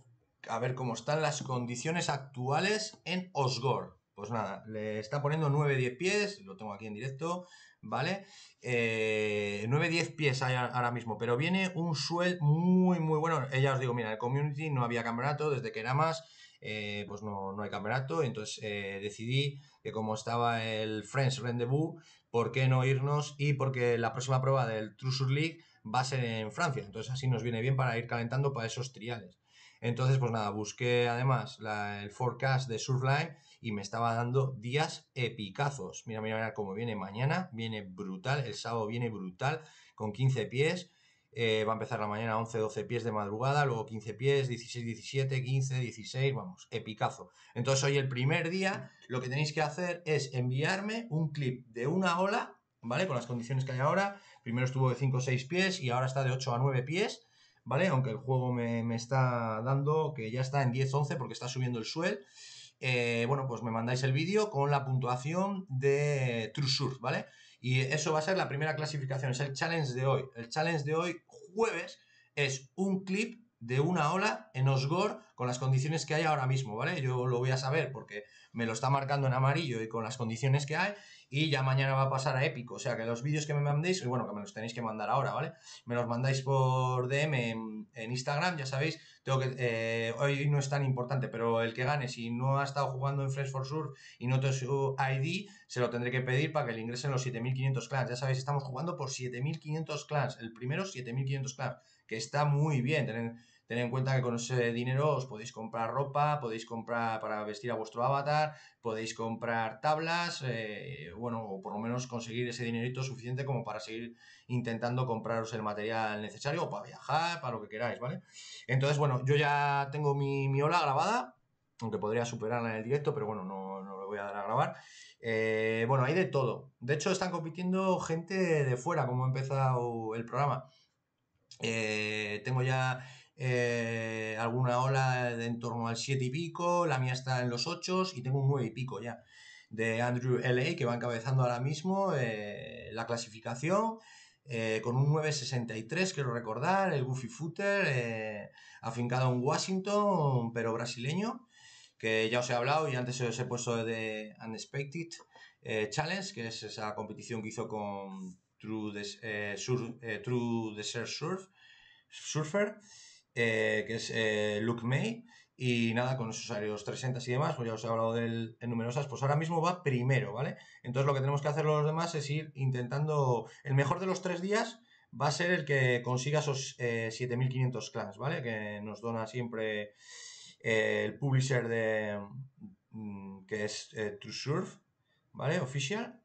a ver cómo están las condiciones actuales en Osgore, Pues nada, le está poniendo 9-10 pies, lo tengo aquí en directo, ¿vale? 9-10 eh, pies hay ahora mismo, pero viene un suel muy, muy bueno. ella os digo, mira, en el community no había campeonato, desde que era más, eh, pues no, hay campeonato, entonces eh, decidí que como estaba el French Rendezvous, ¿por qué no irnos? Y porque la próxima prueba del True League va a ser en Francia, entonces así nos viene bien para ir calentando para esos triales. Entonces, pues nada, busqué además el forecast de Surfline y me estaba dando días epicazos. Mira, mira, mira cómo viene mañana, viene brutal, el sábado viene brutal, con 15 pies, eh, va a empezar la mañana 11, 12 pies de madrugada, luego 15 pies, 16, 17, 15, 16, vamos, epicazo. Entonces hoy el primer día lo que tenéis que hacer es enviarme un clip de una ola, ¿vale? Con las condiciones que hay ahora, primero estuvo de 5 o 6 pies y ahora está de 8 a 9 pies, ¿vale? Aunque el juego me, me está dando que ya está en 10, 11 porque está subiendo el suel. Eh, bueno, pues me mandáis el vídeo con la puntuación de TrueSurf, ¿vale? Y eso va a ser la primera clasificación, es el challenge de hoy. El challenge de hoy, jueves, es un clip de una ola en Osgor con las condiciones que hay ahora mismo, ¿vale? Yo lo voy a saber porque me lo está marcando en amarillo y con las condiciones que hay y ya mañana va a pasar a épico, o sea que los vídeos que me mandéis, bueno, que me los tenéis que mandar ahora, ¿vale? Me los mandáis por DM en, Instagram, ya sabéis, tengo que, eh, hoy no es tan importante, pero el que gane, si no ha estado jugando en Fresh for Surf y no te su ID, se lo tendré que pedir para que le ingresen los 7500 clans, ya sabéis, estamos jugando por 7500 clans, el primero 7500 clans, que está muy bien. Tener, en cuenta que con ese dinero os podéis comprar ropa, podéis comprar para vestir a vuestro avatar, podéis comprar tablas, eh, bueno, o por lo menos conseguir ese dinerito suficiente como para seguir intentando compraros el material necesario o para viajar, para lo que queráis, ¿vale? Entonces, bueno, yo ya tengo mi, ola grabada, aunque podría superarla en el directo, pero bueno, no, lo voy a dar a grabar. Eh, bueno, hay de todo. De hecho, están compitiendo gente de fuera, como ha empezado el programa. Eh, tengo ya eh, alguna ola de en torno al 7 y pico, la mía está en los 8 y tengo un 9 y pico ya de Andrew LA que va encabezando ahora mismo eh, la clasificación. con un 9.63, quiero recordar, el Goofy Footer, eh, afincado en Washington, pero brasileño, que ya os he hablado y antes os he puesto de Unexpected Challenge, que es esa competición que hizo con, eh, eh, True, Desert Surfer, eh, que es Luke May. Y nada, con esos usuarios 300 y demás, pues ya os he hablado de numerosas, pues ahora mismo va primero, ¿vale? Entonces lo que tenemos que hacer los demás es ir intentando, el mejor de los tres días va a ser el que consiga esos 7500 clans, ¿vale? Que nos dona siempre el publisher de, mm, que es True Surf ¿vale? Official.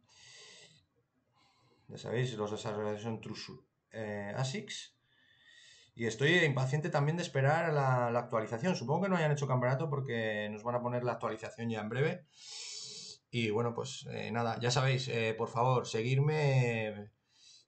Ya sabéis, los desarrolladores son Trusu eh, ASICS. Y estoy impaciente también de esperar la, actualización. Supongo que no hayan hecho campeonato porque nos van a poner la actualización ya en breve. Y bueno, pues eh, nada, ya sabéis, eh, por favor, seguirme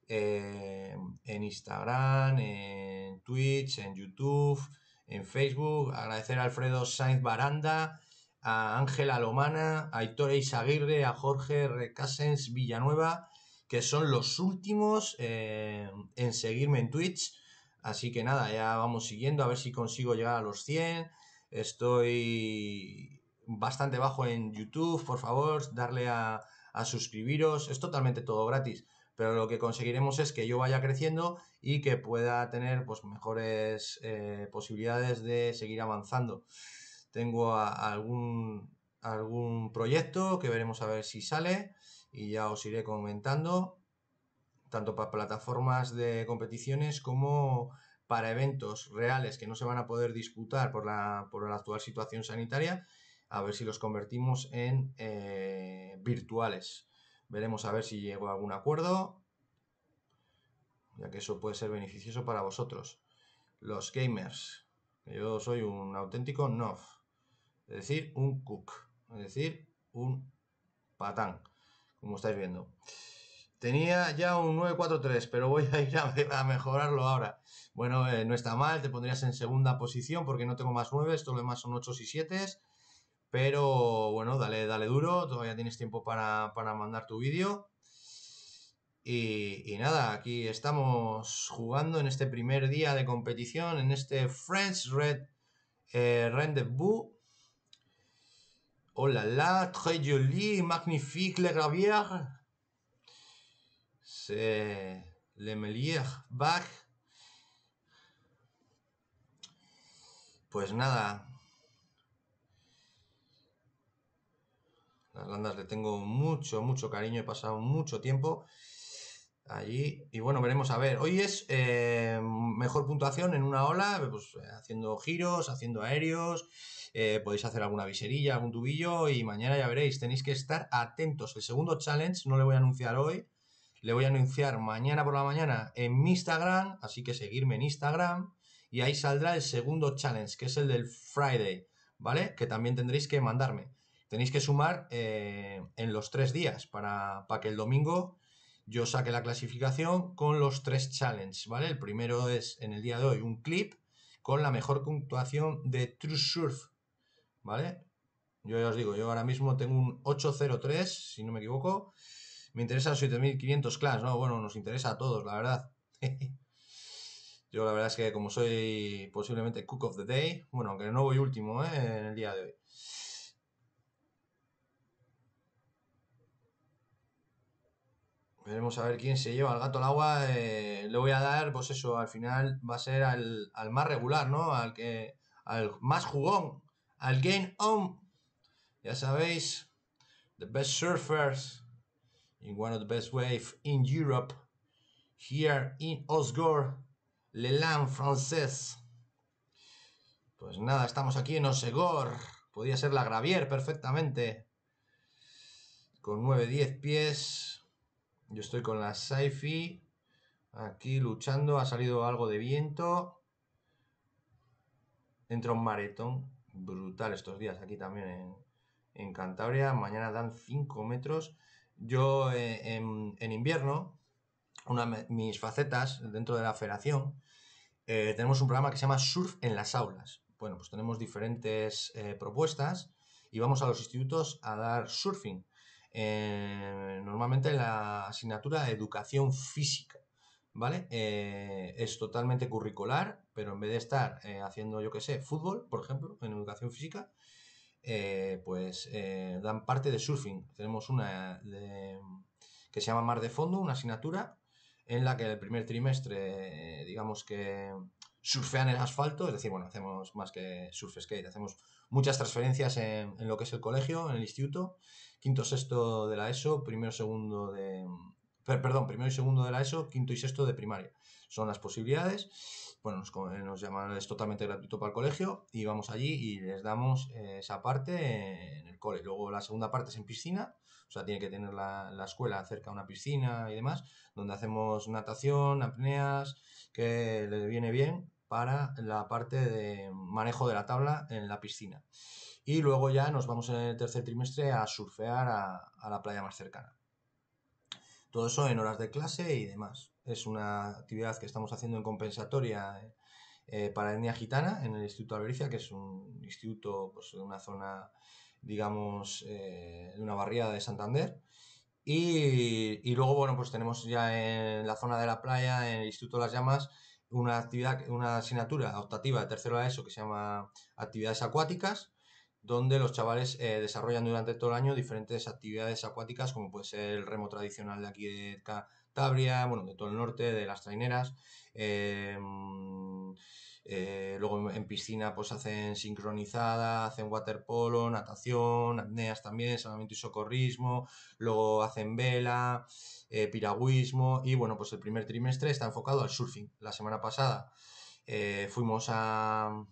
en Instagram, en Twitch, en YouTube, en Facebook. Agradecer a Alfredo Sainz Baranda, a Ángela Lomana, a Hitor Isaguirre, a Jorge Recasens Villanueva que son los últimos eh, en seguirme en Twitch. Así que nada, ya vamos siguiendo a ver si consigo llegar a los 100. Estoy bastante bajo en YouTube, por favor, darle a, suscribiros. Es totalmente todo gratis, pero lo que conseguiremos es que yo vaya creciendo y que pueda tener pues, mejores eh, posibilidades de seguir avanzando. Tengo algún, algún proyecto que veremos a ver si sale y ya os iré comentando, tanto para plataformas de competiciones como para eventos reales que no se van a poder disputar por la, por la actual situación sanitaria, a ver si los convertimos en eh, virtuales. Veremos a ver si llego a algún acuerdo, ya que eso puede ser beneficioso para vosotros, los gamers. Yo soy un auténtico nof, es decir, un cook, es decir, un patán como estáis viendo. Tenía ya un 943, pero voy a ir a, mejorarlo ahora. Bueno, eh, no está mal, te pondrías en segunda posición porque no tengo más 9, esto lo demás son 8 y 7. Pero bueno, dale, dale duro, todavía tienes tiempo para, mandar tu vídeo. Y, nada, aquí estamos jugando en este primer día de competición, en este French Red eh, Rendezvous. Oh la là, très magnifique, le gravier C'est le meilleur Bach. Pues nada. Las landas le tengo mucho, mucho cariño. He pasado mucho tiempo allí. Y bueno, veremos a ver. Hoy es eh, mejor puntuación en una ola, pues, haciendo giros, haciendo aéreos eh, podéis hacer alguna viserilla, algún tubillo y mañana ya veréis, tenéis que estar atentos. El segundo challenge no le voy a anunciar hoy, le voy a anunciar mañana por la mañana en mi Instagram, así que seguirme en Instagram y ahí saldrá el segundo challenge, que es el del Friday, ¿vale? Que también tendréis que mandarme. Tenéis que sumar eh, en los tres días para, para que el domingo yo saque la clasificación con los tres challenges, ¿vale? El primero es en el día de hoy un clip con la mejor puntuación de True Surf, ¿vale? Yo ya os digo, yo ahora mismo tengo un 803, si no me equivoco. Me interesan 7500 clans, ¿no? Bueno, nos interesa a todos, la verdad. yo la verdad es que como soy posiblemente cook of the day, bueno, aunque no voy último ¿eh? en el día de hoy. Veremos a ver quién se lleva al gato al agua. Eh, le voy a dar, pues eso, al final va a ser al, al más regular, ¿no? Al que al más jugón, al Game On. Ya sabéis, the best surfers in one of the best waves in Europe, here in Osgore, Le Land francés. Pues nada, estamos aquí en Osegor. Podía ser la Gravier perfectamente. Con 9-10 pies. Yo estoy con la Saifi. Aquí luchando. Ha salido algo de viento. Entra un maretón brutal estos días aquí también en, Cantabria. Mañana dan 5 metros. Yo eh, en, invierno, una mis facetas dentro de la federación, eh, tenemos un programa que se llama Surf en las aulas. Bueno, pues tenemos diferentes eh, propuestas y vamos a los institutos a dar surfing. normalmente la asignatura de educación física, ¿vale? es totalmente curricular, pero en vez de estar eh, haciendo, yo qué sé, fútbol, por ejemplo, en educación física, eh, pues eh, dan parte de surfing. Tenemos una que se llama Mar de Fondo, una asignatura en la que el primer trimestre, digamos que surfean el asfalto, es decir, bueno, hacemos más que surf skate, hacemos muchas transferencias en lo que es el colegio, en el instituto, quinto, sexto de la ESO, primero, segundo de, perdón, primero y segundo de la ESO, quinto y sexto de primaria. Son las posibilidades. Bueno, nos, eh, llaman, es totalmente gratuito para el colegio y vamos allí y les damos eh, esa parte en el cole. Luego la segunda parte es en piscina, o sea, tiene que tener la, escuela cerca de una piscina y demás, donde hacemos natación, apneas, que le viene bien para la parte de manejo de la tabla en la piscina. Y luego ya nos vamos en el tercer trimestre a surfear a la playa más cercana. Todo eso en horas de clase y demás. Es una actividad que estamos haciendo en compensatoria eh, para etnia gitana en el Instituto Albericia, que es un instituto pues, de una zona, digamos, eh, de una barriada de Santander. Y, luego, bueno, pues tenemos ya en la zona de la playa, en el Instituto de las Llamas, una actividad, una asignatura optativa de tercero a ESO que se llama Actividades Acuáticas, donde los chavales eh, desarrollan durante todo el año diferentes actividades acuáticas, como puede ser el remo tradicional de aquí de Catabria, bueno, de todo el norte, de las traineras. Em, eh, luego en, piscina pues hacen sincronizada, hacen waterpolo, natación, apneas también, salvamento y socorrismo, luego hacen vela, eh, piragüismo y bueno, pues el primer trimestre está enfocado al surfing. La semana pasada fuimos a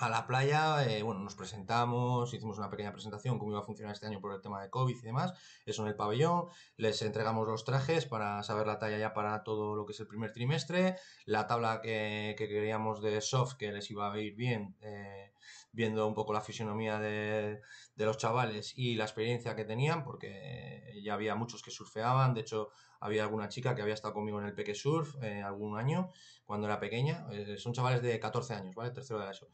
a la playa, eh, bueno, nos presentamos, hicimos una pequeña presentación, cómo iba a funcionar este año por el tema de COVID y demás, eso en el pabellón, les entregamos los trajes para saber la talla ya para todo lo que es el primer trimestre, la tabla que, queríamos de soft que les iba a ir bien, eh, viendo un poco la fisionomía de, los chavales y la experiencia que tenían, porque eh, ya había muchos que surfeaban, de hecho había alguna chica que había estado conmigo en el Peque Surf algún año, cuando era pequeña, son chavales de 14 años, ¿vale? Tercero de la ESO.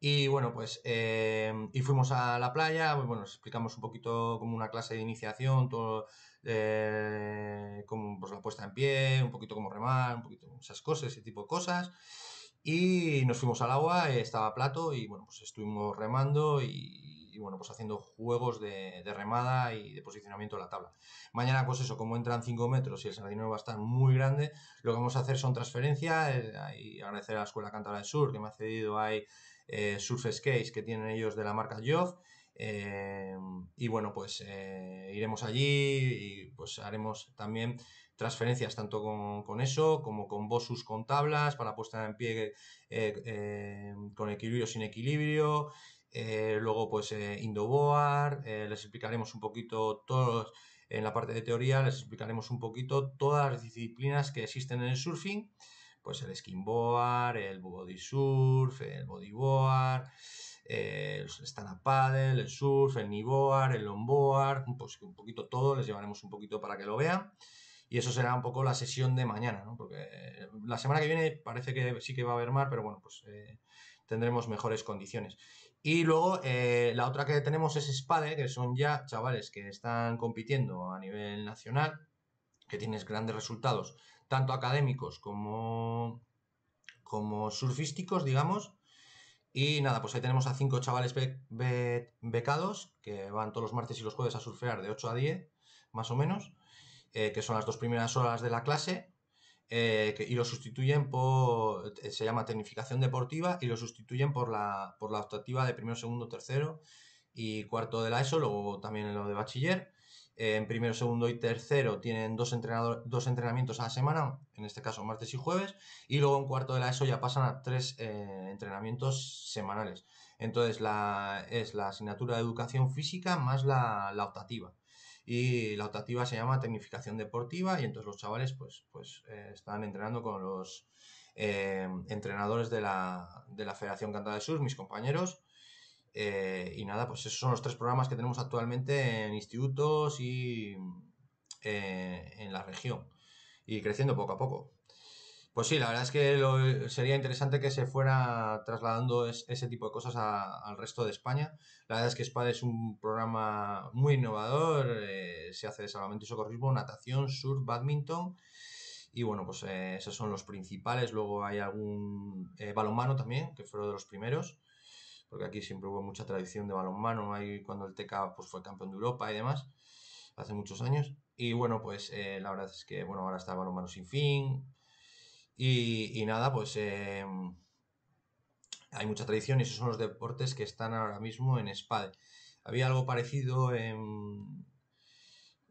Y bueno, pues eh, y fuimos a la playa, pues bueno, explicamos un poquito como una clase de iniciación, todo, eh, como pues, la puesta en pie, un poquito como remar, un poquito esas cosas, ese tipo de cosas. Y nos fuimos al agua, estaba plato y bueno, pues estuvimos remando y, bueno, pues haciendo juegos de, remada y de posicionamiento de la tabla. Mañana, pues eso, como entran 5 metros y el sardinero va a estar muy grande, lo que vamos a hacer son transferencias eh, y agradecer a la Escuela Cantabria del Sur que me ha cedido ahí eh, Surface que tienen ellos de la marca Job. Eh, y bueno, pues eh, iremos allí y pues haremos también transferencias tanto con, eso como con Bosus con tablas para puesta en pie eh, con equilibrio sin equilibrio. luego pues Indoboar, les explicaremos un poquito todos en la parte de teoría, les explicaremos un poquito todas las disciplinas que existen en el surfing pues el skinboard, el body surf, el bodyboard, el stand paddle, el surf, el kneeboard, el longboard, pues un poquito todo, les llevaremos un poquito para que lo vean. Y eso será un poco la sesión de mañana, Porque eh, la semana que viene parece que sí que va a haber mar, pero bueno, pues eh, tendremos mejores condiciones. Y luego eh, la otra que tenemos es Spade, que son ya chavales que están compitiendo a nivel nacional, que tienes grandes resultados tanto académicos como, como surfísticos, digamos. Y nada, pues ahí tenemos a cinco chavales becados que van todos los martes y los jueves a surfear de 8 a 10, más o menos, eh, que son las dos primeras horas de la clase. Eh, y lo sustituyen por, eh, se llama tecnificación deportiva, y lo sustituyen por la, por la optativa de primero, segundo, tercero y cuarto de la ESO, luego también lo de bachiller. Eh, en primero, segundo y tercero tienen dos, dos entrenamientos a la semana, en este caso martes y jueves, y luego en cuarto de la ESO ya pasan a tres eh, entrenamientos semanales. Entonces es la asignatura de educación física más la, la, optativa. Y la optativa se llama tecnificación deportiva y entonces los chavales pues, pues eh, están entrenando con los entrenadores de la, Federación Cantada de Sur, mis compañeros, eh, y nada, pues esos son los tres programas que tenemos actualmente en institutos y eh, en la región. Y creciendo poco a poco. Pues sí, la verdad es que sería interesante que se fuera trasladando ese tipo de cosas al resto de España. La verdad es que SPAD es un programa muy innovador, eh, se hace de salvamento y socorrismo, natación, sur badminton. Y bueno, pues esos son los principales. Luego hay algún balonmano también, que fue uno de los primeros porque aquí siempre hubo mucha tradición de balonmano, ahí cuando el TK pues, fue campeón de Europa y demás, hace muchos años. Y bueno, pues eh, la verdad es que bueno, ahora está el balonmano sin fin. Y, nada, pues em, hay mucha tradición y esos son los deportes que están ahora mismo en SPAD. Había algo parecido en,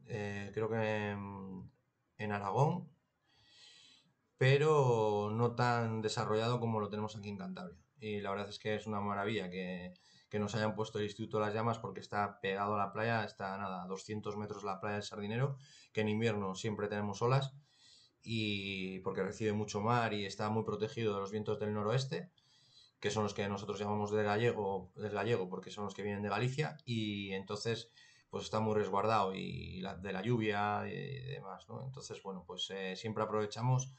eh, creo que en Aragón, pero no tan desarrollado como lo tenemos aquí en Cantabria y la verdad es que es una maravilla que, nos hayan puesto el Instituto de las Llamas porque está pegado a la playa, está nada, 200 metros la playa del Sardinero, que en invierno siempre tenemos olas y porque recibe mucho mar y está muy protegido de los vientos del noroeste, que son los que nosotros llamamos del gallego, del gallego porque son los que vienen de Galicia y entonces pues está muy resguardado y de la lluvia y, demás, ¿no? Entonces, bueno, pues eh, siempre aprovechamos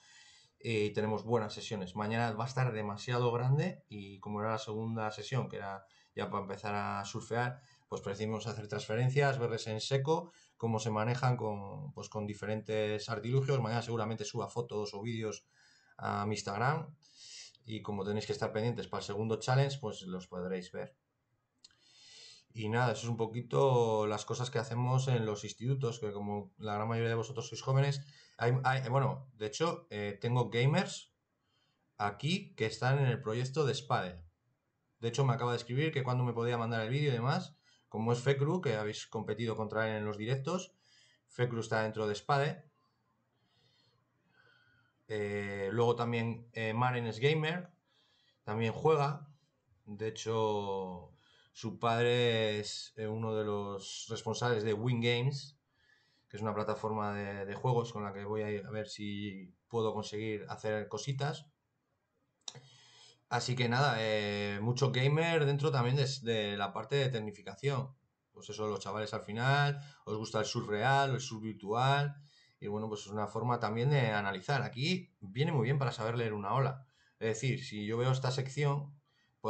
y eh, tenemos buenas sesiones. Mañana va a estar demasiado grande y como era la segunda sesión, que era ya para empezar a surfear, pues preferimos hacer transferencias, verles en seco, cómo se manejan con, pues, con diferentes artilugios. Mañana seguramente suba fotos o vídeos a mi Instagram y como tenéis que estar pendientes para el segundo challenge, pues los podréis ver. Y nada, eso es un poquito las cosas que hacemos en los institutos, que como la gran mayoría de vosotros sois jóvenes, bueno, de hecho, eh, tengo gamers aquí que están en el proyecto de Spade. De hecho, me acaba de escribir que cuando me podía mandar el vídeo y demás, como es Fecru, que habéis competido contra él en los directos, Fecru está dentro de Spade. Eh, luego también Marines eh, Maren es gamer, también juega. De hecho, su padre es eh, uno de los responsables de Win Games, que es una plataforma de, juegos con la que voy a, ver si puedo conseguir hacer cositas. Así que nada, eh, mucho gamer dentro también de, la parte de tecnificación. Pues eso, los chavales al final, os gusta el surreal real, el sur virtual. Y bueno, pues es una forma también de analizar. Aquí viene muy bien para saber leer una ola. Es decir, si yo veo esta sección,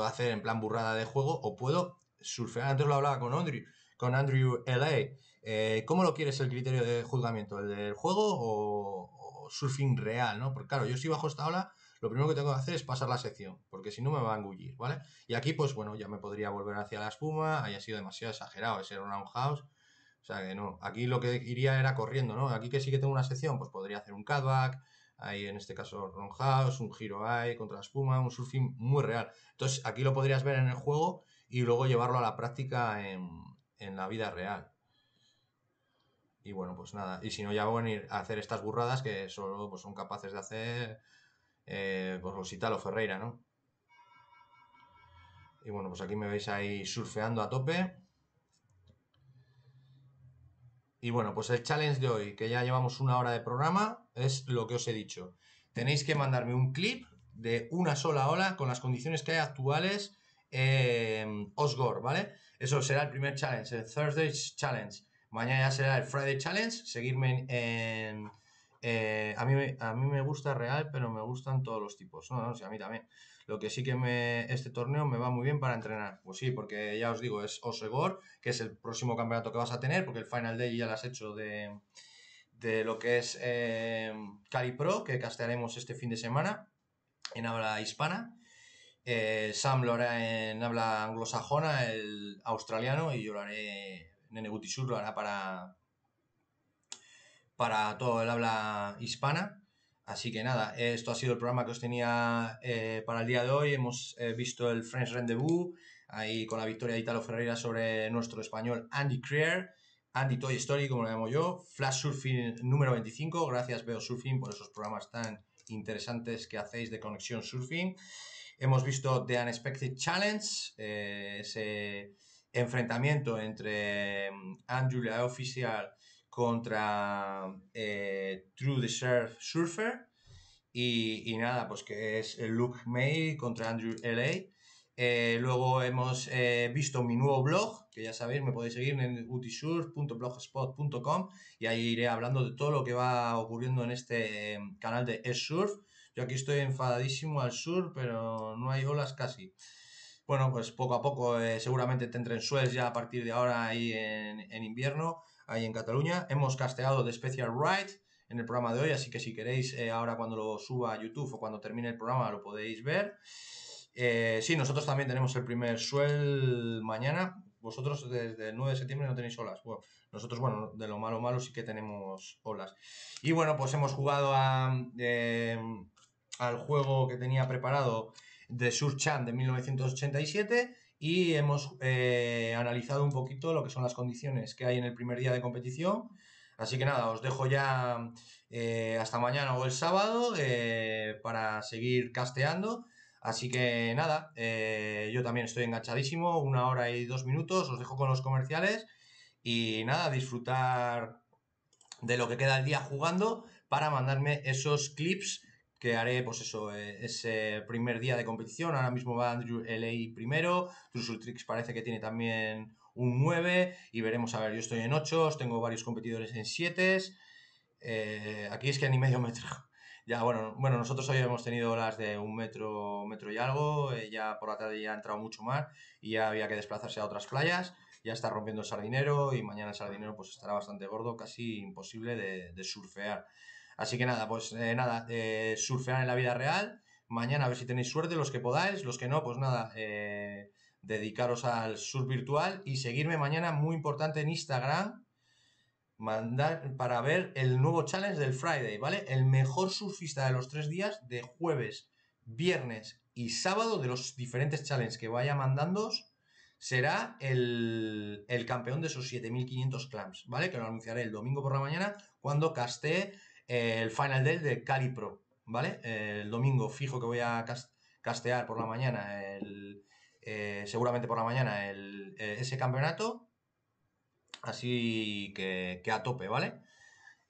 hacer en plan burrada de juego o puedo surfear. Antes lo hablaba con Andrew, con Andrew LA. Eh, ¿Cómo lo quieres el criterio de juzgamiento? ¿El del juego o, surfing real? ¿no? Porque claro, yo si bajo esta ola, lo primero que tengo que hacer es pasar la sección, porque si no me va a engullir, ¿vale? Y aquí, pues bueno, ya me podría volver hacia la espuma, haya sido demasiado exagerado ese roundhouse. O sea que no, aquí lo que iría era corriendo, ¿no? Aquí que sí que tengo una sección, pues podría hacer un cutback, Ahí en este caso Ron House, un giro ahí contra la espuma, un surfing muy real. Entonces aquí lo podrías ver en el juego y luego llevarlo a la práctica en, la vida real. Y bueno, pues nada. Y si no, ya van a ir a hacer estas burradas que solo pues, son capaces de hacer eh, pues Ferreira, ¿no? Y bueno, pues aquí me veis ahí surfeando a tope. Y bueno, pues el challenge de hoy, que ya llevamos una hora de programa, es lo que os he dicho. Tenéis que mandarme un clip de una sola ola con las condiciones que hay actuales en Osgore, ¿vale? Eso será el primer challenge, el Thursday Challenge. Mañana ya será el Friday Challenge. Seguirme en... Eh, a, mí, a mí me gusta real, pero me gustan todos los tipos. No, no, sí, a mí también. Lo que sí que este torneo me va muy bien para entrenar. Pues sí, porque ya os digo, es Osegor, que es el próximo campeonato que vas a tener, porque el Final Day ya lo has hecho de, lo que es eh, Cali Pro, que castearemos este fin de semana en habla hispana. Eh, Sam lo hará en habla anglosajona, el australiano, y yo lo haré, Nene Gutisur lo hará para, para todo el habla hispana. Así que nada, esto ha sido el programa que os tenía eh, para el día de hoy. Hemos eh, visto el French Rendezvous, ahí con la victoria de Italo Ferreira sobre nuestro español Andy Creer, Andy Toy Story, como lo llamo yo, Flash Surfing número 25. Gracias, Veo Surfing, por esos programas tan interesantes que hacéis de Conexión Surfing. Hemos visto The Unexpected Challenge, eh, ese enfrentamiento entre mm, Andrew, Official contra eh, True the Surf Surfer. Y, nada, pues que es Luke May contra Andrew L.A. Eh, luego hemos eh, visto mi nuevo blog, que ya sabéis, me podéis seguir en utisurf.blogspot.com y ahí iré hablando de todo lo que va ocurriendo en este em, canal de surf Yo aquí estoy enfadadísimo al sur, pero no hay olas casi. Bueno, pues poco a poco eh, seguramente tendré Suez ya a partir de ahora ahí en invierno ahí en Cataluña. Hemos casteado de Special Ride en el programa de hoy, así que si queréis, eh, ahora cuando lo suba a YouTube o cuando termine el programa lo podéis ver. Eh, sí, nosotros también tenemos el primer suel mañana. Vosotros desde el 9 de septiembre no tenéis olas. nosotros, bueno, de lo malo malo sí que tenemos olas. Y bueno, pues hemos jugado eh, al juego que tenía preparado de Surchan de 1987 y hemos eh, analizado un poquito lo que son las condiciones que hay en el primer día de competición. Así que nada, os dejo ya eh, hasta mañana o el sábado eh, para seguir casteando. Así que nada, yo también estoy enganchadísimo, una hora y dos minutos, os dejo con los comerciales y nada, disfrutar de lo que queda el día jugando para mandarme esos clips que haré, pues eso, eh, ese primer día de competición. Ahora mismo va Andrew L.A. primero, Trusul Tricks parece que tiene también un 9 y veremos, a ver, yo estoy en 8, tengo varios competidores en 7. Eh, aquí es que ni medio metro. Ya, bueno, bueno, nosotros hoy hemos tenido las de un metro, metro y algo, eh, ya por la tarde ya ha entrado mucho más y ya había que desplazarse a otras playas, ya está rompiendo el sardinero y mañana el sardinero pues estará bastante gordo, casi imposible de surfear. Así que nada, pues eh, nada, eh, surfear en la vida real. Mañana a ver si tenéis suerte, los que podáis, los que no, pues nada, eh, dedicaros al surf virtual y seguirme mañana, muy importante en Instagram, mandar para ver el nuevo challenge del Friday, ¿vale? El mejor surfista de los tres días, de jueves, viernes y sábado, de los diferentes challenges que vaya mandándoos, será el, campeón de esos 7500 clams, ¿vale? Que lo anunciaré el domingo por la mañana cuando castee el Final Day de Cali Pro, ¿vale? el domingo fijo que voy a castear por la mañana, eh, seguramente por la mañana, el, eh, ese campeonato. Así que, a tope, ¿vale?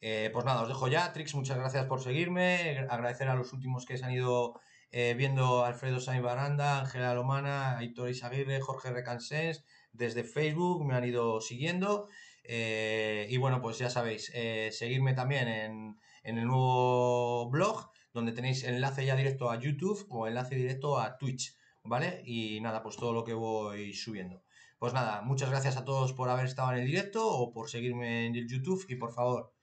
Eh, pues nada, os dejo ya. Trix, muchas gracias por seguirme. Agradecer a los últimos que se han ido viendo Alfredo Sainz Baranda, Ángela Lomana, Aitor Isaguirre, Jorge Recansens, desde Facebook me han ido siguiendo. y bueno, pues ya sabéis, seguirme también en en el nuevo blog, donde tenéis enlace ya directo a YouTube o enlace directo a Twitch, ¿vale? Y nada, pues todo lo que voy subiendo. Pues nada, muchas gracias a todos por haber estado en el directo o por seguirme en el YouTube y por favor,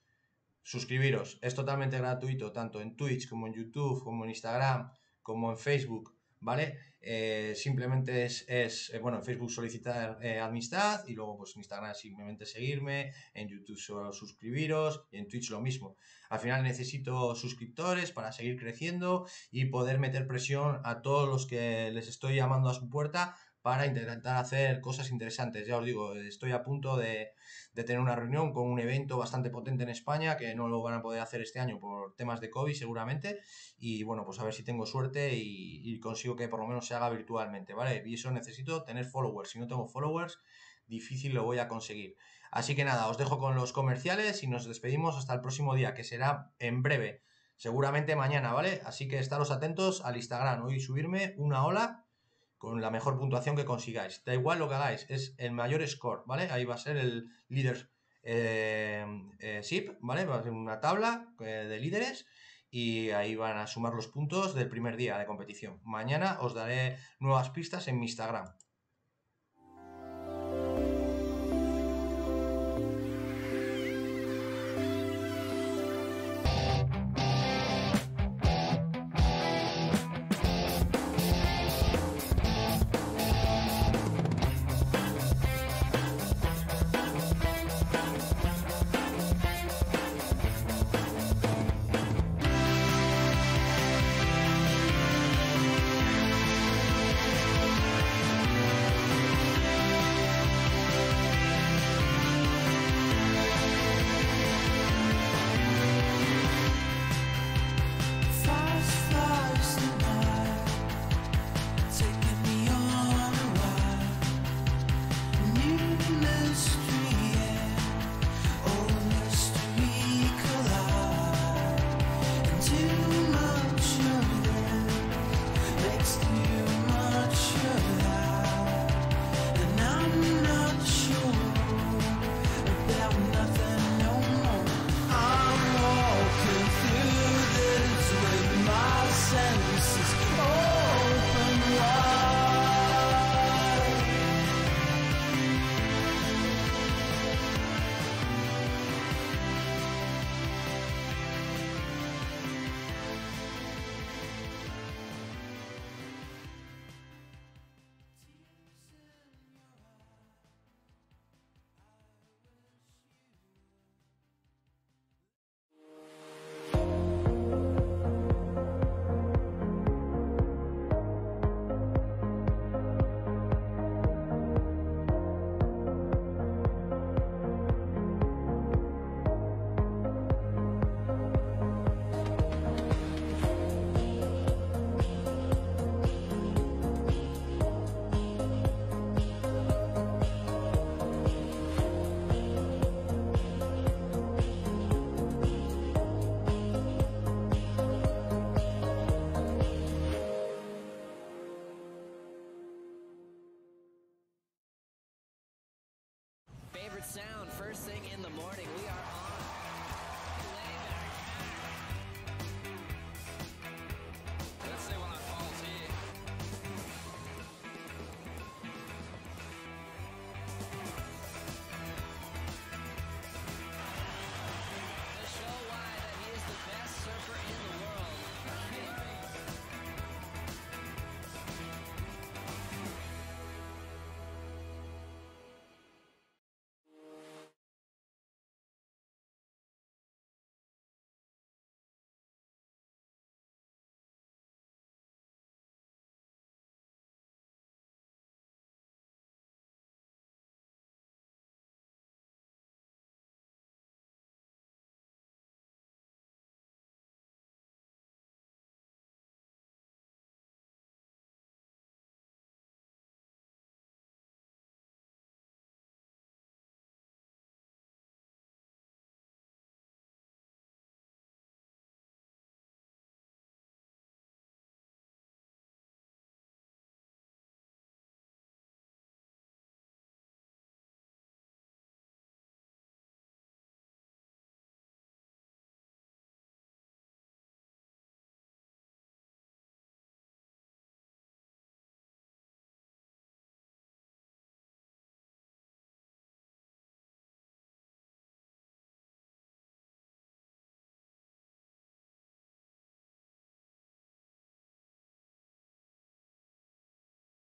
suscribiros. Es totalmente gratuito, tanto en Twitch como en YouTube, como en Instagram, como en Facebook, ¿vale? Eh, simplemente es, eh, bueno, en Facebook solicitar eh, amistad y luego pues en Instagram simplemente seguirme, en YouTube suscribiros y en Twitch lo mismo. Al final necesito suscriptores para seguir creciendo y poder meter presión a todos los que les estoy llamando a su puerta para intentar hacer cosas interesantes. Ya os digo, estoy a punto de, tener una reunión con un evento bastante potente en España que no lo van a poder hacer este año por temas de COVID seguramente. Y bueno, pues a ver si tengo suerte y, y consigo que por lo menos se haga virtualmente, ¿vale? Y eso necesito tener followers. Si no tengo followers, difícil lo voy a conseguir. Así que nada, os dejo con los comerciales y nos despedimos hasta el próximo día, que será en breve seguramente mañana, ¿vale? Así que estaros atentos al Instagram. Hoy subirme una ola con la mejor puntuación que consigáis. Da igual lo que hagáis, es el mayor score, ¿vale? Ahí va a ser el líder eh, eh SIP, ¿vale? Va a ser una tabla eh, de líderes y ahí van a sumar los puntos del primer día de competición. Mañana os daré nuevas pistas en mi Instagram. cursing